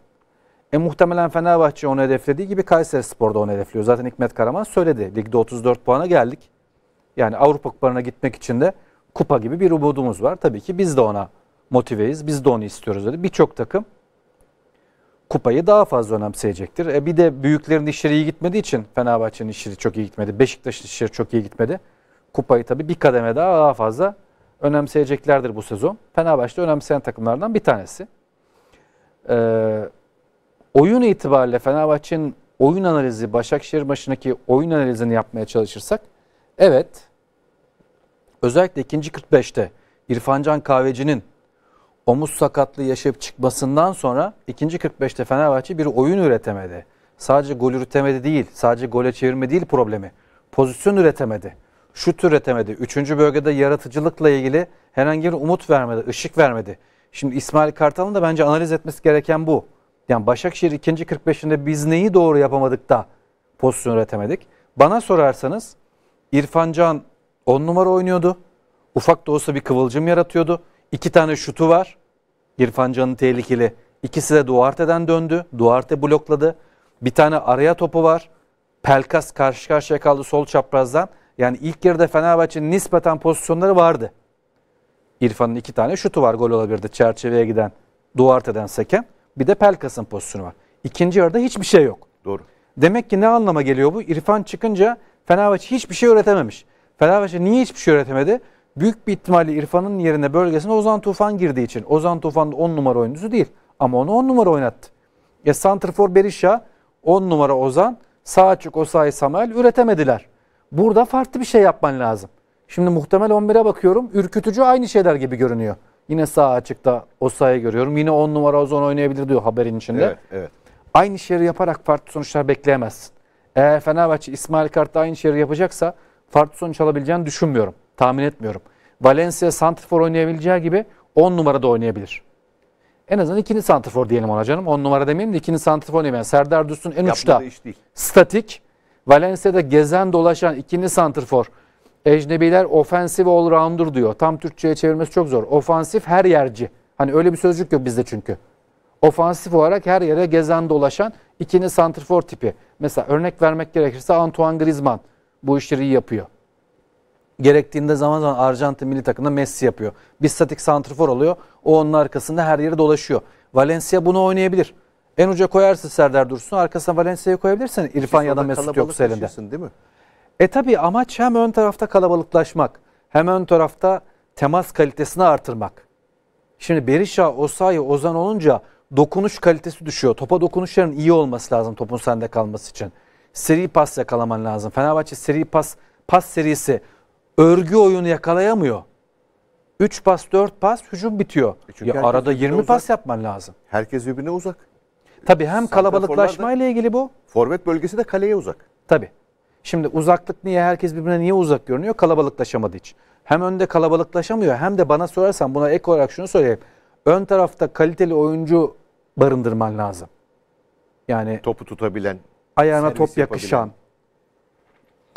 E muhtemelen Fenerbahçe onu hedeflediği gibi Kayseri Spor da onu hedefliyor. Zaten Hikmet Karaman söyledi. Ligde 34 puana geldik. Yani Avrupa Kupalarına gitmek için de kupa gibi bir umudumuz var. Tabii ki biz de ona motiveyiz. Biz de onu istiyoruz dedi. Birçok takım kupayı daha fazla önemseyecektir. E bir de büyüklerin işleri iyi gitmediği için Fenerbahçe'nin işleri çok iyi gitmedi. Beşiktaş'ın işleri çok iyi gitmedi. Kupayı tabii bir kademe daha daha fazla önemseyeceklerdir bu sezon. Fenerbahçe önemseyen takımlardan bir tanesi. Ee, oyun itibariyle Fenerbahçe'nin oyun analizi, Başakşehir maçındaki oyun analizini yapmaya çalışırsak, evet özellikle ikinci 45'te İrfan Can Kahveci'nin omuz sakatlığı yaşayıp çıkmasından sonra ikinci 45'te Fenerbahçe bir oyun üretemedi. Sadece gol üretemedi değil, sadece gole çevirme değil problemi. Pozisyon üretemedi, şut üretemedi. Üçüncü bölgede yaratıcılıkla ilgili herhangi bir umut vermedi, ışık vermedi. Şimdi İsmail Kartal'ın da bence analiz etmesi gereken bu. Yani Başakşehir ikinci 45'inde biz neyi doğru yapamadık da pozisyon üretemedik. Bana sorarsanız İrfan Can 10 numara oynuyordu. Ufak da olsa bir kıvılcım yaratıyordu. İki tane şutu var. İrfan canı tehlikeli. İkisi de Duarte'den döndü. Duarte blokladı. Bir tane araya topu var. Pelkas karşı karşıya kaldı sol çaprazdan. Yani ilk yarıda Fenerbahçe'nin nispeten pozisyonları vardı. İrfan'ın iki tane şutu var gol olabilirdi. Çerçeveye giden Duarte'den seken. Bir de Pelkas'ın pozisyonu var. İkinci yarıda hiçbir şey yok. Doğru. Demek ki ne anlama geliyor bu? İrfan çıkınca Fenerbahçe hiçbir şey üretememiş. Fenerbahçe niye hiçbir şey üretemedi? büyük bir ihtimalle İrfan'ın yerine bölgesine Ozan Tufan girdiği için. Ozan Tufan 10 numara oyuncusu değil ama onu 10 numara oynattı. E Santrfor Berisha 10 numara Ozan, sağ açık Osay Samuel üretemediler. Burada farklı bir şey yapman lazım. Şimdi muhtemel 11'e bakıyorum. Ürkütücü aynı şeyler gibi görünüyor. Yine sağ açıkta Osayi görüyorum. Yine 10 numara Ozan oynayabilir diyor haberin içinde. Evet, evet. Aynı şeyleri yaparak farklı sonuçlar bekleyemezsin. Eğer Fenerbahçe İsmail Kart'ta aynı şeyleri yapacaksa farklı sonuç alabileceğini düşünmüyorum tahmin etmiyorum. Valencia santrfor oynayabileceği gibi 10 numarada oynayabilir. En azından ikinci santrfor diyelim ona canım. 10 numara demeyeyim de ikinci santrfor oynayayım. Yani Serdar Dursun en uçta statik. Valencia'da gezen dolaşan ikinci santrfor. Ecnebiler ofensif all-rounder diyor. Tam Türkçe'ye çevirmesi çok zor. Ofansif her yerci. Hani öyle bir sözcük yok bizde çünkü. Ofansif olarak her yere gezen dolaşan ikinci santrfor tipi. Mesela örnek vermek gerekirse Antoine Griezmann bu işleri iyi yapıyor. Gerektiğinde zaman zaman Arjantin milli takımda Messi yapıyor. Bir statik santrfor alıyor, O onun arkasında her yere dolaşıyor. Valencia bunu oynayabilir. En uca koyarsın Serdar Dursun. Arkasına Valencia'yı koyabilirsin. İrfan Siz ya da Mesut yoksa elinde. değil mi? E tabi amaç hem ön tarafta kalabalıklaşmak hem ön tarafta temas kalitesini artırmak. Şimdi Berisha, Osayi, Ozan olunca dokunuş kalitesi düşüyor. Topa dokunuşların iyi olması lazım topun sende kalması için. Seri pas yakalaman lazım. Fenerbahçe seri pas, pas serisi örgü oyunu yakalayamıyor. 3 pas 4 pas hücum bitiyor. E ya arada birbirine 20 pas yapman lazım. Herkes birbirine uzak. Tabii hem Santraforlar kalabalıklaşma ile ilgili bu. Forvet bölgesi de kaleye uzak. Tabii. Şimdi uzaklık niye herkes birbirine niye uzak görünüyor? Kalabalıklaşamadığı için. Hem önde kalabalıklaşamıyor hem de bana sorarsan buna ek olarak şunu söyleyeyim. Ön tarafta kaliteli oyuncu barındırman lazım. Yani Topu tutabilen. ayağına Servis top yapabilen. yakışan,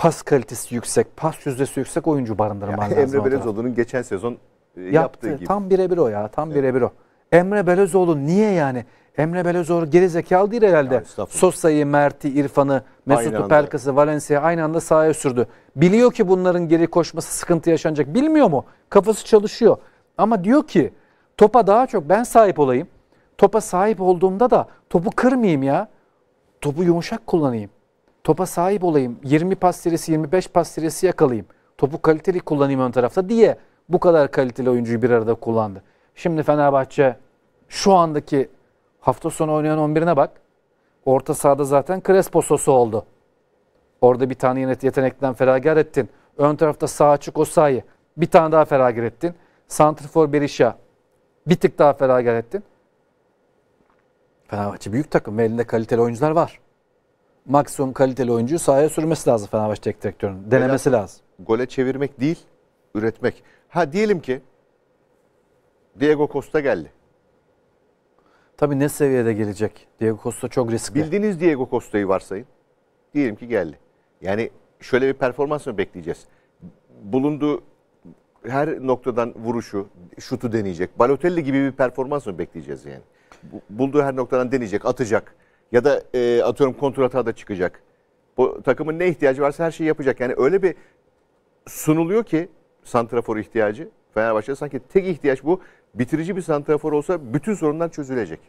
pas kalitesi yüksek, pas yüzdesi yüksek oyuncu barındırman yani lazım. Emre Belezoğlu'nun geçen sezon e, yaptığı Yaptı, gibi. Tam birebir o ya. Tam evet. birebir o. Emre Belezoğlu niye yani? Emre Belezoğlu geri zekalı değil herhalde. Sosa'yı, Mert'i, İrfan'ı, Mesut'u, Pelkas'ı, Valencia'yı aynı anda sahaya sürdü. Biliyor ki bunların geri koşması sıkıntı yaşanacak. Bilmiyor mu? Kafası çalışıyor. Ama diyor ki topa daha çok ben sahip olayım. Topa sahip olduğumda da topu kırmayayım ya. Topu yumuşak kullanayım topa sahip olayım. 20 pas serisi 25 pas serisi yakalayayım. Topu kaliteli kullanayım ön tarafta diye bu kadar kaliteli oyuncuyu bir arada kullandı. Şimdi Fenerbahçe şu andaki hafta sonu oynayan 11'ine bak. Orta sahada zaten Crespo sosu oldu. Orada bir tane yine yetenekten feragat ettin. Ön tarafta sağ açık o sayı. Bir tane daha feragat ettin. Santrfor Berisha bir tık daha feragat ettin. Fenerbahçe büyük takım elinde kaliteli oyuncular var maksimum kaliteli oyuncuyu sahaya sürmesi lazım Fenerbahçe tek direktörün. Denemesi Veya, lazım. Gole çevirmek değil, üretmek. Ha diyelim ki Diego Costa geldi. Tabii ne seviyede gelecek? Diego Costa çok riskli. Bildiğiniz Diego Costa'yı varsayın. Diyelim ki geldi. Yani şöyle bir performans mı bekleyeceğiz? Bulunduğu her noktadan vuruşu, şutu deneyecek. Balotelli gibi bir performans mı bekleyeceğiz yani? Bulduğu her noktadan deneyecek, atacak. Ya da e, atıyorum kontrol hata da çıkacak. Bu takımın ne ihtiyacı varsa her şeyi yapacak. Yani öyle bir sunuluyor ki santrafor ihtiyacı. Fenerbahçe sanki tek ihtiyaç bu. Bitirici bir santrafor olsa bütün sorunlar çözülecek.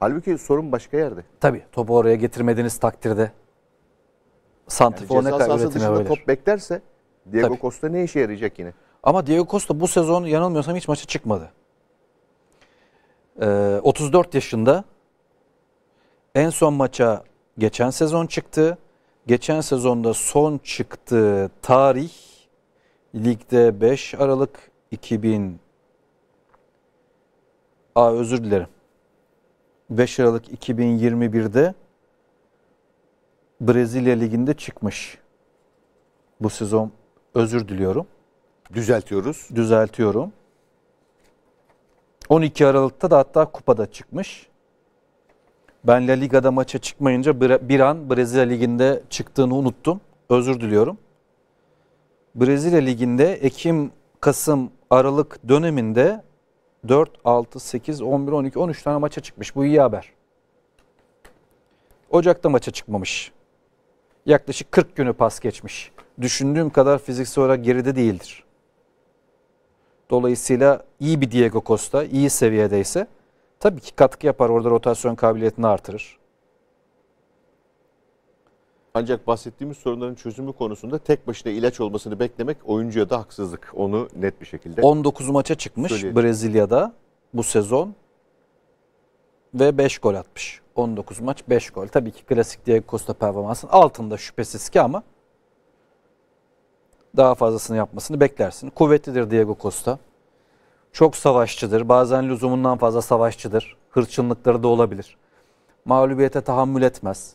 Halbuki sorun başka yerde. Tabii topu oraya getirmediğiniz takdirde santrafor yani ne kadar üretime böyle. top beklerse Diego Tabii. Costa ne işe yarayacak yine? Ama Diego Costa bu sezon yanılmıyorsam hiç maça çıkmadı. Ee, 34 yaşında en son maça geçen sezon çıktı. Geçen sezonda son çıktığı tarih ligde 5 Aralık 2000 Aa özür dilerim. 5 Aralık 2021'de Brezilya liginde çıkmış. Bu sezon özür diliyorum. Düzeltiyoruz. Düzeltiyorum. 12 Aralık'ta da hatta kupada çıkmış. Ben La Liga'da maça çıkmayınca bir an Brezilya Ligi'nde çıktığını unuttum. Özür diliyorum. Brezilya Ligi'nde Ekim, Kasım, Aralık döneminde 4, 6, 8, 11, 12, 13 tane maça çıkmış. Bu iyi haber. Ocak'ta maça çıkmamış. Yaklaşık 40 günü pas geçmiş. Düşündüğüm kadar fiziksel olarak geride değildir. Dolayısıyla iyi bir Diego Costa, iyi seviyedeyse ise Tabii ki katkı yapar. Orada rotasyon kabiliyetini artırır. Ancak bahsettiğimiz sorunların çözümü konusunda tek başına ilaç olmasını beklemek oyuncuya da haksızlık. Onu net bir şekilde 19 maça çıkmış söyleyelim. Brezilya'da bu sezon ve 5 gol atmış. 19 maç 5 gol. Tabii ki klasik Diego Costa performansının altında şüphesiz ki ama daha fazlasını yapmasını beklersin. Kuvvetlidir Diego Costa çok savaşçıdır. Bazen lüzumundan fazla savaşçıdır. Hırçınlıkları da olabilir. Mağlubiyete tahammül etmez.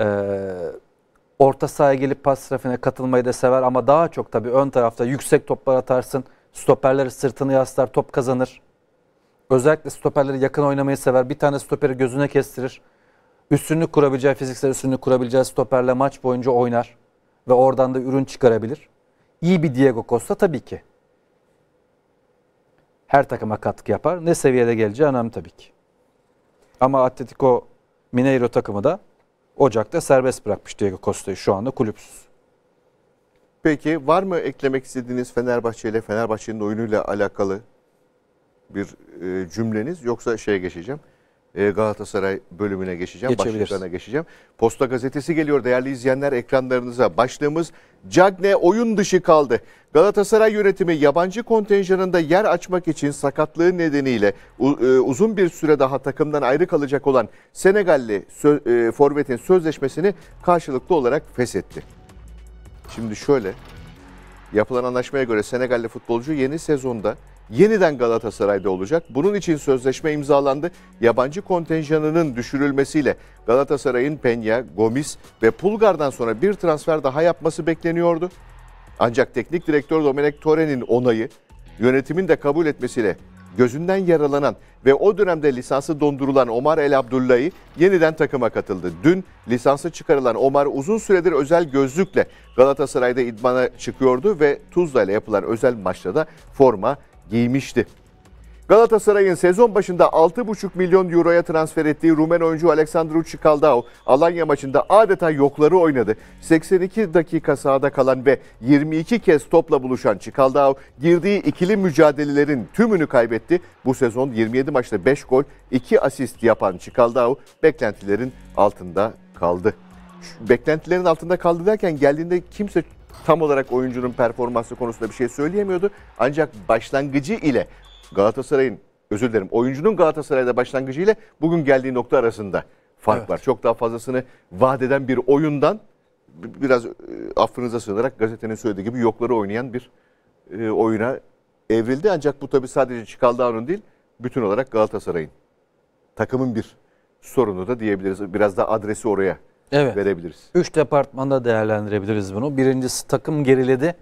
Ee, orta sahaya gelip pas trafiğine katılmayı da sever ama daha çok tabii ön tarafta yüksek toplar atarsın. Stoperleri sırtını yaslar, top kazanır. Özellikle stoperleri yakın oynamayı sever. Bir tane stoperi gözüne kestirir. Üstünlük kurabileceği, fiziksel üstünlük kurabileceği stoperle maç boyunca oynar. Ve oradan da ürün çıkarabilir. İyi bir Diego Costa tabii ki her takıma katkı yapar. Ne seviyede geleceği önemli tabii ki. Ama Atletico Mineiro takımı da Ocak'ta serbest bırakmış Diego Costa'yı şu anda kulüpsüz. Peki var mı eklemek istediğiniz Fenerbahçe ile Fenerbahçe'nin oyunuyla alakalı bir e, cümleniz yoksa şeye geçeceğim. Ee, Galatasaray bölümüne geçeceğim. Başlıklarına geçeceğim. Posta gazetesi geliyor değerli izleyenler ekranlarınıza. Başlığımız Cagne oyun dışı kaldı. Galatasaray yönetimi yabancı kontenjanında yer açmak için sakatlığı nedeniyle e, uzun bir süre daha takımdan ayrı kalacak olan Senegalli e, Forvet'in sözleşmesini karşılıklı olarak feshetti. Şimdi şöyle yapılan anlaşmaya göre Senegalli futbolcu yeni sezonda yeniden Galatasaray'da olacak. Bunun için sözleşme imzalandı. Yabancı kontenjanının düşürülmesiyle Galatasaray'ın Penya, Gomis ve Pulgar'dan sonra bir transfer daha yapması bekleniyordu. Ancak teknik direktör Domenek Toren'in onayı, yönetimin de kabul etmesiyle gözünden yaralanan ve o dönemde lisansı dondurulan Omar El Abdullah'ı yeniden takıma katıldı. Dün lisansı çıkarılan Omar uzun süredir özel gözlükle Galatasaray'da idmana çıkıyordu ve Tuzla ile yapılan özel maçta da forma giymişti. Galatasaray'ın sezon başında 6,5 milyon euroya transfer ettiği Rumen oyuncu Alexandru Çikaldao Alanya maçında adeta yokları oynadı. 82 dakika sahada kalan ve 22 kez topla buluşan Çikaldao girdiği ikili mücadelelerin tümünü kaybetti. Bu sezon 27 maçta 5 gol, 2 asist yapan Çikaldao beklentilerin altında kaldı. Beklentilerin altında kaldı derken geldiğinde kimse tam olarak oyuncunun performansı konusunda bir şey söyleyemiyordu. Ancak başlangıcı ile Galatasaray'ın özür dilerim oyuncunun Galatasaray'da başlangıcı ile bugün geldiği nokta arasında fark evet. var. Çok daha fazlasını vaat eden bir oyundan biraz e, affınıza sığınarak gazetenin söylediği gibi yokları oynayan bir e, oyuna evrildi. Ancak bu tabi sadece Çikaldao'nun değil bütün olarak Galatasaray'ın takımın bir sorunu da diyebiliriz. Biraz da adresi oraya evet. verebiliriz. Üç departmanda değerlendirebiliriz bunu. Birincisi takım geriledi.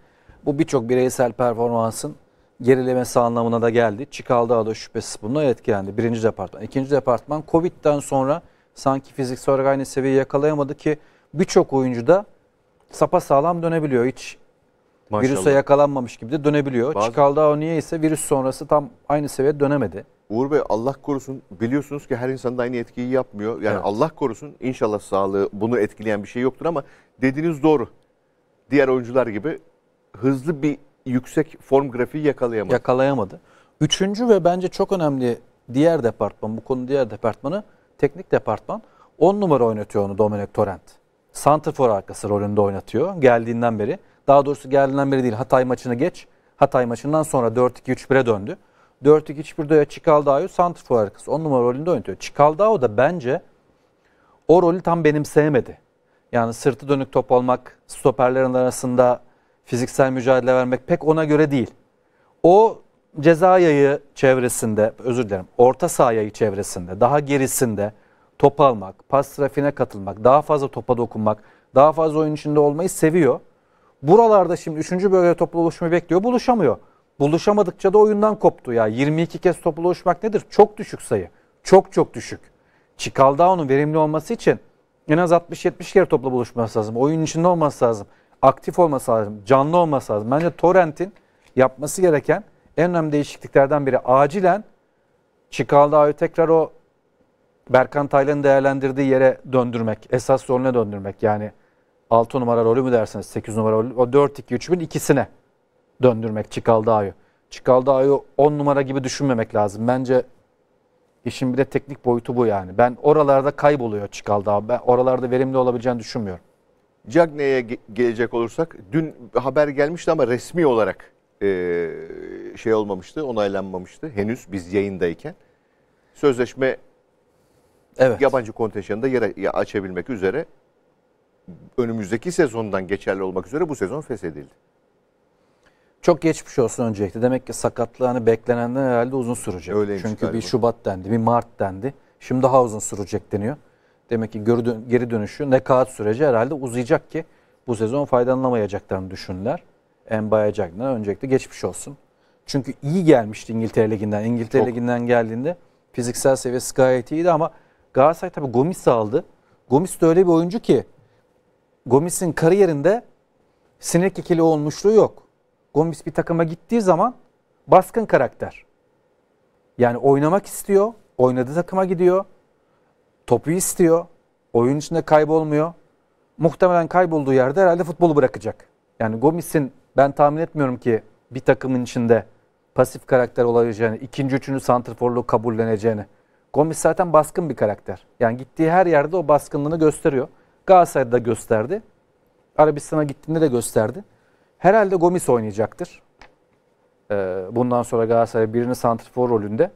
Bu birçok bireysel performansın gerilemesi anlamına da geldi. Çıkaldı da şüphesiz bununla etkilendi. Birinci departman. İkinci departman Covid'den sonra sanki fiziksel aynı seviyeyi yakalayamadı ki birçok oyuncu da sapa sağlam dönebiliyor. Hiç Maşallah. virüse yakalanmamış gibi de dönebiliyor. Bazı... o niye ise virüs sonrası tam aynı seviyede dönemedi. Uğur Bey Allah korusun biliyorsunuz ki her insan da aynı etkiyi yapmıyor. Yani evet. Allah korusun inşallah sağlığı bunu etkileyen bir şey yoktur ama dediğiniz doğru. Diğer oyuncular gibi hızlı bir yüksek form grafiği yakalayamadı. Yakalayamadı. Üçüncü ve bence çok önemli diğer departman, bu konu diğer departmanı teknik departman. 10 numara oynatıyor onu Dominic Torrent. Santrfor arkası rolünde oynatıyor geldiğinden beri. Daha doğrusu geldiğinden beri değil Hatay maçını geç. Hatay maçından sonra 4-2-3-1'e döndü. 4-2-3-1'de Çikaldao Santrfor arkası 10 numara rolünde oynatıyor. Çikaldao da bence o rolü tam benimseyemedi. Yani sırtı dönük top almak, stoperlerin arasında fiziksel mücadele vermek pek ona göre değil. O ceza yayı çevresinde, özür dilerim, orta saha yayı çevresinde, daha gerisinde top almak, pas trafiğine katılmak, daha fazla topa dokunmak, daha fazla oyun içinde olmayı seviyor. Buralarda şimdi 3. bölgede toplu buluşmayı bekliyor, buluşamıyor buluşamadıkça da oyundan koptu ya. 22 kez topla buluşmak nedir? Çok düşük sayı. Çok çok düşük. Çikaldao'nun verimli olması için en az 60-70 kere topla buluşması lazım. oyun içinde olması lazım. Aktif olması lazım. Canlı olması lazım. Bence Torrent'in yapması gereken en önemli değişikliklerden biri acilen Çikaldao'yu tekrar o Berkan Taylan'ın değerlendirdiği yere döndürmek. Esas rolüne döndürmek. Yani 6 numara rolü mü dersiniz? 8 numara rolü. O 4-2-3'ün ikisine döndürmek Çikaldağ'ı. Çikaldağ'ı 10 numara gibi düşünmemek lazım. Bence işin bir de teknik boyutu bu yani. Ben oralarda kayboluyor Çikaldağ. Ben oralarda verimli olabileceğini düşünmüyorum. Cagney'e gelecek olursak dün haber gelmişti ama resmi olarak şey olmamıştı, onaylanmamıştı henüz biz yayındayken. Sözleşme evet. yabancı kontenjanında yer açabilmek üzere önümüzdeki sezondan geçerli olmak üzere bu sezon feshedildi. Çok geçmiş olsun öncelikle. Demek ki sakatlığını hani beklenenden herhalde uzun sürecek. Öyleymiş Çünkü galiba. bir Şubat dendi, bir Mart dendi. Şimdi daha uzun sürecek deniyor. Demek ki geri, dön geri dönüşü nekaat süreci herhalde uzayacak ki bu sezon faydalanamayacaklarını düşündüler. Embayacak'la öncelikle geçmiş olsun. Çünkü iyi gelmişti İngiltere Ligi'nden. İngiltere Çok. Ligi'nden geldiğinde fiziksel seviyesi gayet iyiydi ama Galatasaray tabii Gomis aldı. Gomis de öyle bir oyuncu ki Gomis'in kariyerinde sinek ikili olmuşluğu yok. Gomis bir takıma gittiği zaman baskın karakter. Yani oynamak istiyor, oynadığı takıma gidiyor, topu istiyor, oyun içinde kaybolmuyor. Muhtemelen kaybolduğu yerde herhalde futbolu bırakacak. Yani Gomis'in ben tahmin etmiyorum ki bir takımın içinde pasif karakter olabileceğini, ikinci, üçüncü santrforluğu kabulleneceğini. Gomis zaten baskın bir karakter. Yani gittiği her yerde o baskınlığını gösteriyor. Galatasaray'da gösterdi. Arabistan'a gittiğinde de gösterdi. Herhalde Gomis oynayacaktır. Ee, bundan sonra Galatasaray birini santrifor rolünde.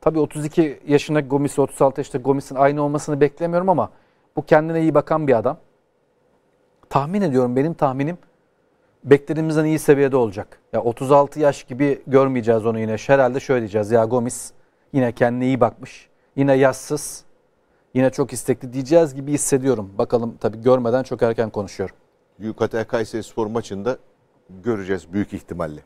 Tabii 32 yaşındaki Gomis 36 yaşında Gomis'in aynı olmasını beklemiyorum ama bu kendine iyi bakan bir adam. Tahmin ediyorum benim tahminim beklediğimizden iyi seviyede olacak. Ya 36 yaş gibi görmeyeceğiz onu yine. Herhalde şöyle diyeceğiz ya Gomis yine kendine iyi bakmış. Yine yazsız. Yine çok istekli diyeceğiz gibi hissediyorum. Bakalım tabii görmeden çok erken konuşuyorum. Büyük Hatay Kayseri Spor maçında göreceğiz büyük ihtimalle.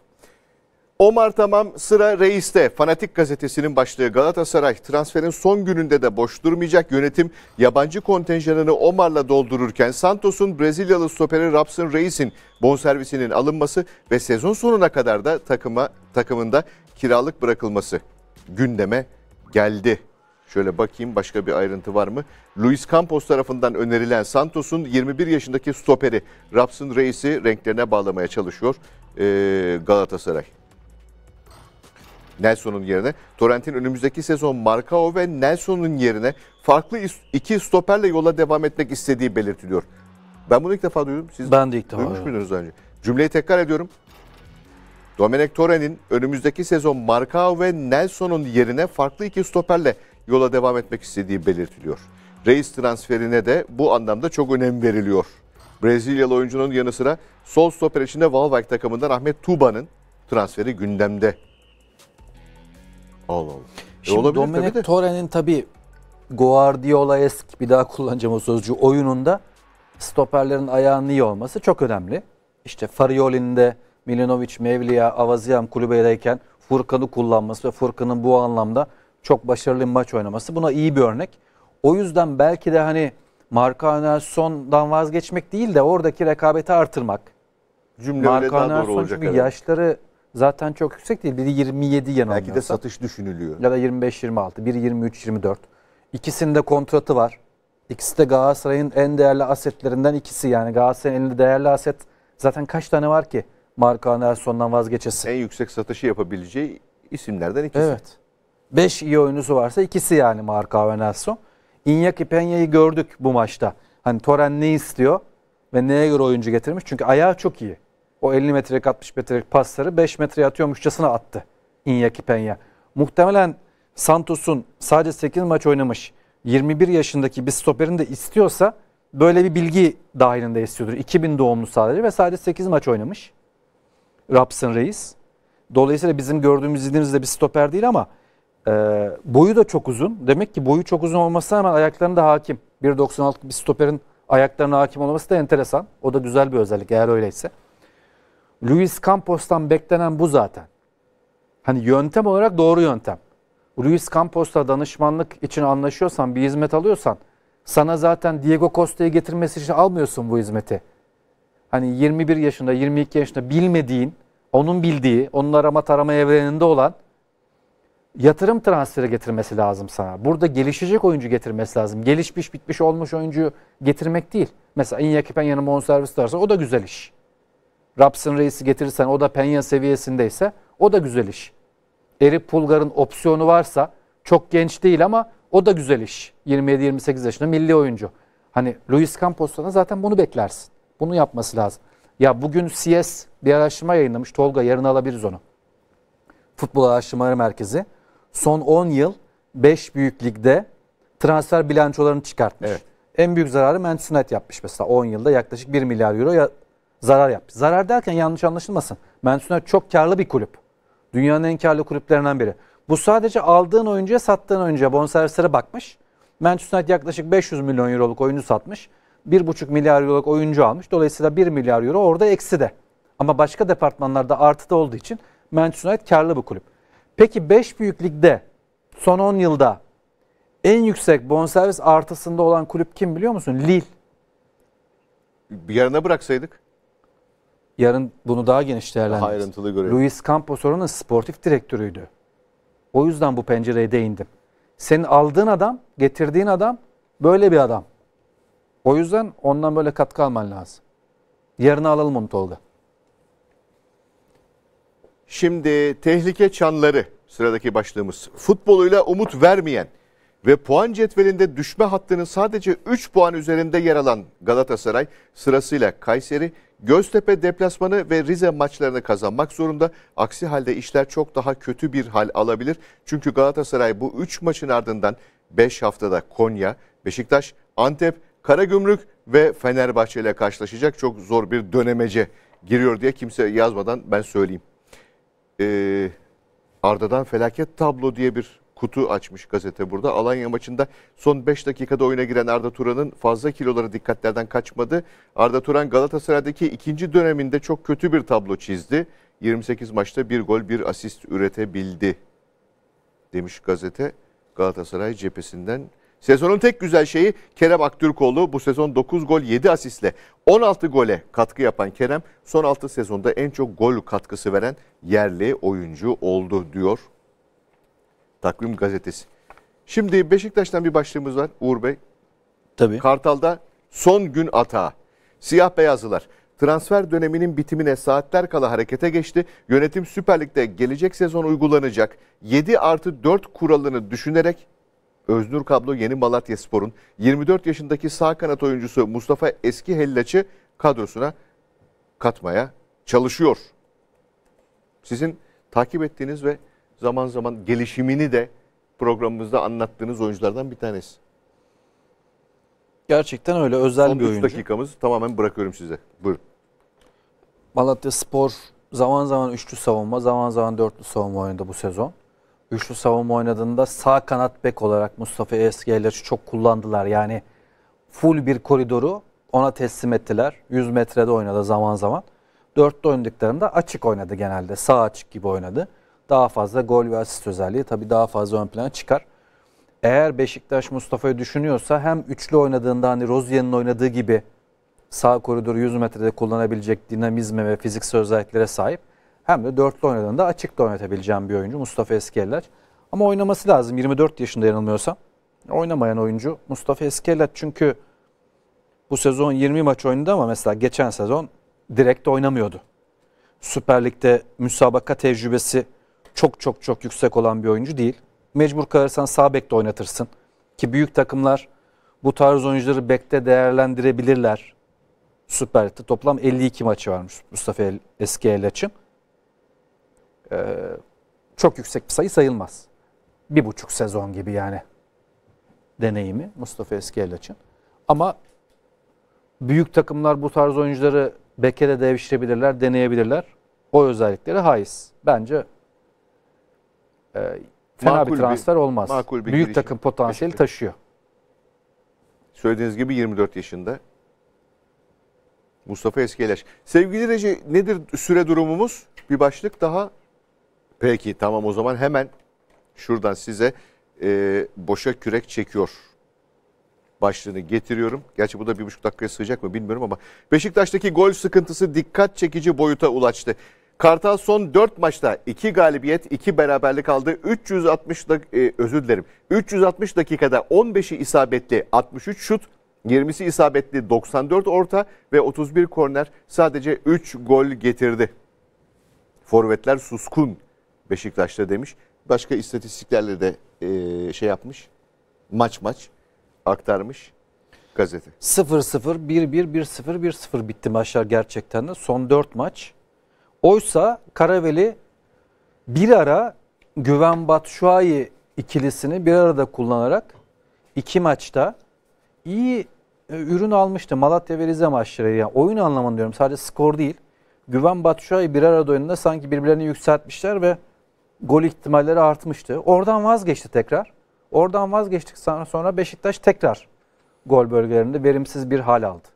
Omar tamam sıra reiste. Fanatik gazetesinin başlığı Galatasaray transferin son gününde de boş durmayacak yönetim yabancı kontenjanını Omar'la doldururken Santos'un Brezilyalı stoperi Robson Reis'in bonservisinin alınması ve sezon sonuna kadar da takıma takımında kiralık bırakılması gündeme geldi. Şöyle bakayım başka bir ayrıntı var mı? Luis Campos tarafından önerilen Santos'un 21 yaşındaki stoperi Raps'ın reisi renklerine bağlamaya çalışıyor ee, Galatasaray. Nelson'un yerine. Torrent'in önümüzdeki sezon Markao ve Nelson'un yerine farklı iki stoperle yola devam etmek istediği belirtiliyor. Ben bunu ilk defa duydum. Siz ben de ilk defa duymuş evet. muydunuz önce? Cümleyi tekrar ediyorum. Domenek Torrent'in önümüzdeki sezon Markao ve Nelson'un yerine farklı iki stoperle yola devam etmek istediği belirtiliyor. Reis transferine de bu anlamda çok önem veriliyor. Brezilyalı oyuncunun yanı sıra sol stoper içinde Valverde takımından Ahmet Tuba'nın transferi gündemde. Allah Allah. E, Şimdi e Dominic Torre'nin tabi Guardiola eski bir daha kullanacağım o sözcüğü oyununda stoperlerin ayağının iyi olması çok önemli. İşte Farioli'nin de Milinovic, Mevlia, Avazian kulübedeyken Furkan'ı kullanması ve Furkan'ın bu anlamda çok başarılı bir maç oynaması buna iyi bir örnek. O yüzden belki de hani Marco sondan vazgeçmek değil de oradaki rekabeti artırmak. Cümle Marco öyle daha doğru olacak. Çünkü evet. yaşları zaten çok yüksek değil. Biri 27 yanılmıyorsa. Belki de satış düşünülüyor. Ya da 25-26, biri 23-24. İkisinin de kontratı var. İkisi de Galatasaray'ın en değerli asetlerinden ikisi yani. Galatasaray'ın elinde değerli aset zaten kaç tane var ki Marco sondan vazgeçesi? En yüksek satışı yapabileceği isimlerden ikisi. Evet. 5 iyi oyuncusu varsa ikisi yani Marka ve Nelson. Iñaki Peña'yı gördük bu maçta. Hani Toren ne istiyor ve neye göre oyuncu getirmiş? Çünkü ayağı çok iyi. O 50 metrelik 60 metrelik pasları 5 metreye atıyormuşçasına attı Iñaki Peña. Muhtemelen Santos'un sadece 8 maç oynamış 21 yaşındaki bir stoperin de istiyorsa böyle bir bilgi dahilinde istiyordur. 2000 doğumlu sadece ve sadece 8 maç oynamış. Rapsın Reis. Dolayısıyla bizim gördüğümüz izlediğimizde bir stoper değil ama ee, boyu da çok uzun. Demek ki boyu çok uzun olmasına rağmen ayaklarına da hakim. 1.96 bir stoperin ayaklarına hakim olması da enteresan. O da güzel bir özellik eğer öyleyse. Luis Campos'tan beklenen bu zaten. Hani yöntem olarak doğru yöntem. Luis Campos'la danışmanlık için anlaşıyorsan, bir hizmet alıyorsan sana zaten Diego Costa'yı getirmesi için almıyorsun bu hizmeti. Hani 21 yaşında, 22 yaşında bilmediğin, onun bildiği, onun arama tarama evreninde olan yatırım transferi getirmesi lazım sana. Burada gelişecek oyuncu getirmesi lazım. Gelişmiş bitmiş olmuş oyuncu getirmek değil. Mesela Iñaki Peña'nın bonservis varsa o da güzel iş. Rapsin Reis'i getirirsen o da Peña seviyesindeyse o da güzel iş. Eri Pulgar'ın opsiyonu varsa çok genç değil ama o da güzel iş. 27-28 yaşında milli oyuncu. Hani Luis Campos'tan zaten bunu beklersin. Bunu yapması lazım. Ya bugün CS bir araştırma yayınlamış. Tolga yarın alabiliriz onu. Futbol Araştırmaları Merkezi son 10 yıl 5 büyük ligde transfer bilançolarını çıkartmış. Evet. En büyük zararı Manchester United yapmış mesela 10 yılda yaklaşık 1 milyar euro ya zarar yapmış. Zarar derken yanlış anlaşılmasın. Manchester United çok karlı bir kulüp. Dünyanın en karlı kulüplerinden biri. Bu sadece aldığın oyuncuya sattığın oyuncuya bonservislere bakmış. Manchester United yaklaşık 500 milyon euroluk oyuncu satmış. 1,5 milyar euroluk oyuncu almış. Dolayısıyla 1 milyar euro orada eksi de. Ama başka departmanlarda artı da olduğu için Manchester United karlı bir kulüp. Peki 5 büyüklükte son 10 yılda en yüksek bonservis artısında olan kulüp kim biliyor musun? Lille. Yarına bıraksaydık. Yarın bunu daha geniş değerlendiririz. Luis Campos oranın sportif direktörüydü. O yüzden bu pencereye değindim. Senin aldığın adam, getirdiğin adam böyle bir adam. O yüzden ondan böyle katkı alman lazım. Yarına alalım onu Tolga. Şimdi tehlike çanları sıradaki başlığımız. Futboluyla umut vermeyen ve puan cetvelinde düşme hattının sadece 3 puan üzerinde yer alan Galatasaray sırasıyla Kayseri, Göztepe deplasmanı ve Rize maçlarını kazanmak zorunda. Aksi halde işler çok daha kötü bir hal alabilir. Çünkü Galatasaray bu 3 maçın ardından 5 haftada Konya, Beşiktaş, Antep, Karagümrük ve Fenerbahçe ile karşılaşacak. Çok zor bir dönemece giriyor diye kimse yazmadan ben söyleyeyim e, Arda'dan felaket tablo diye bir kutu açmış gazete burada. Alanya maçında son 5 dakikada oyuna giren Arda Turan'ın fazla kiloları dikkatlerden kaçmadı. Arda Turan Galatasaray'daki ikinci döneminde çok kötü bir tablo çizdi. 28 maçta bir gol bir asist üretebildi demiş gazete Galatasaray cephesinden. Sezonun tek güzel şeyi Kerem Aktürkoğlu bu sezon 9 gol 7 asistle 16 gole katkı yapan Kerem son 6 sezonda en çok gol katkısı veren yerli oyuncu oldu diyor Takvim Gazetesi. Şimdi Beşiktaş'tan bir başlığımız var Uğur Bey. Tabii. Kartal'da son gün atağı. Siyah beyazlılar transfer döneminin bitimine saatler kala harekete geçti. Yönetim Süper Lig'de gelecek sezon uygulanacak 7 artı 4 kuralını düşünerek Öznur Kablo Yeni Malatya Spor'un 24 yaşındaki sağ kanat oyuncusu Mustafa Eski Hellaç'ı kadrosuna katmaya çalışıyor. Sizin takip ettiğiniz ve zaman zaman gelişimini de programımızda anlattığınız oyunculardan bir tanesi. Gerçekten öyle özel bir oyuncu. 13 dakikamız tamamen bırakıyorum size. Buyurun. Malatya Spor zaman zaman üçlü savunma, zaman zaman dörtlü savunma oyunda bu sezon. Üçlü savunma oynadığında sağ kanat bek olarak Mustafa Esgeler'i çok kullandılar. Yani full bir koridoru ona teslim ettiler. 100 metrede oynadı zaman zaman. Dörtte oynadıklarında açık oynadı genelde. Sağ açık gibi oynadı. Daha fazla gol ve asist özelliği tabii daha fazla ön plana çıkar. Eğer Beşiktaş Mustafa'yı düşünüyorsa hem üçlü oynadığında hani Rozier'in oynadığı gibi sağ koridoru 100 metrede kullanabilecek dinamizme ve fiziksel özelliklere sahip. Hem de dörtlü oynadığında açık da oynatabileceğim bir oyuncu Mustafa Eskeller. Ama oynaması lazım 24 yaşında yanılmıyorsam. Oynamayan oyuncu Mustafa Eskeller çünkü bu sezon 20 maç oynadı ama mesela geçen sezon direkt oynamıyordu. Süper Lig'de müsabaka tecrübesi çok çok çok yüksek olan bir oyuncu değil. Mecbur kalırsan sağ bekte oynatırsın. Ki büyük takımlar bu tarz oyuncuları bekte değerlendirebilirler. Süper Lig'de toplam 52 maçı varmış Mustafa Eski için. Ee, çok yüksek bir sayı sayılmaz. Bir buçuk sezon gibi yani deneyimi Mustafa Eskel için. Ama büyük takımlar bu tarz oyuncuları beke devşirebilirler, deneyebilirler. O özellikleri haiz. Bence e, fena makul bir transfer bir, olmaz. Makul bir büyük giriş, takım potansiyeli taşıyor. Söylediğiniz gibi 24 yaşında. Mustafa Eskeleş. Sevgili Reci nedir süre durumumuz? Bir başlık daha Peki tamam o zaman hemen şuradan size e, boşa kürek çekiyor başlığını getiriyorum. Gerçi bu da bir buçuk dakikaya sığacak mı bilmiyorum ama Beşiktaş'taki gol sıkıntısı dikkat çekici boyuta ulaştı. Kartal son 4 maçta 2 galibiyet 2 beraberlik aldı. 360 dak e, özür dilerim. 360 dakikada 15'i isabetli 63 şut 20'si isabetli 94 orta ve 31 korner sadece 3 gol getirdi. Forvetler suskun Beşiktaş'ta demiş. Başka istatistiklerle de e, şey yapmış. Maç maç aktarmış gazete. 0-0, 1-1, 1-0, 1-0 bitti maçlar gerçekten de. Son 4 maç. Oysa Karaveli bir ara Güven Batşuayi ikilisini bir arada kullanarak iki maçta iyi e, ürün almıştı. Malatya ve Rize maçları. Yani oyun anlamında diyorum sadece skor değil. Güven Batşuayi bir arada oyununda sanki birbirlerini yükseltmişler ve gol ihtimalleri artmıştı. Oradan vazgeçti tekrar. Oradan vazgeçtik. sonra Beşiktaş tekrar gol bölgelerinde verimsiz bir hal aldı.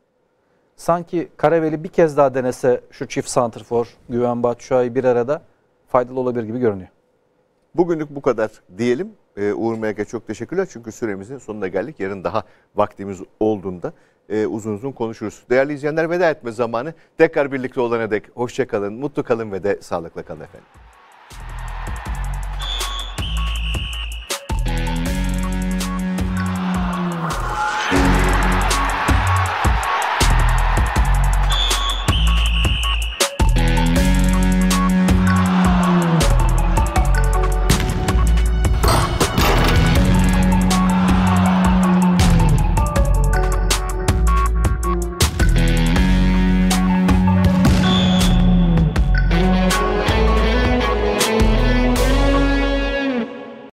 Sanki Karaveli bir kez daha denese şu çift santrfor Güven Batşuay'ı bir arada faydalı olabilir gibi görünüyor. Bugünlük bu kadar diyelim. Ee, Uğur Meyak'a çok teşekkürler çünkü süremizin sonuna geldik. Yarın daha vaktimiz olduğunda e, uzun uzun konuşuruz. Değerli izleyenler veda etme zamanı. Tekrar birlikte olana dek hoşçakalın, mutlu kalın ve de sağlıkla kalın efendim.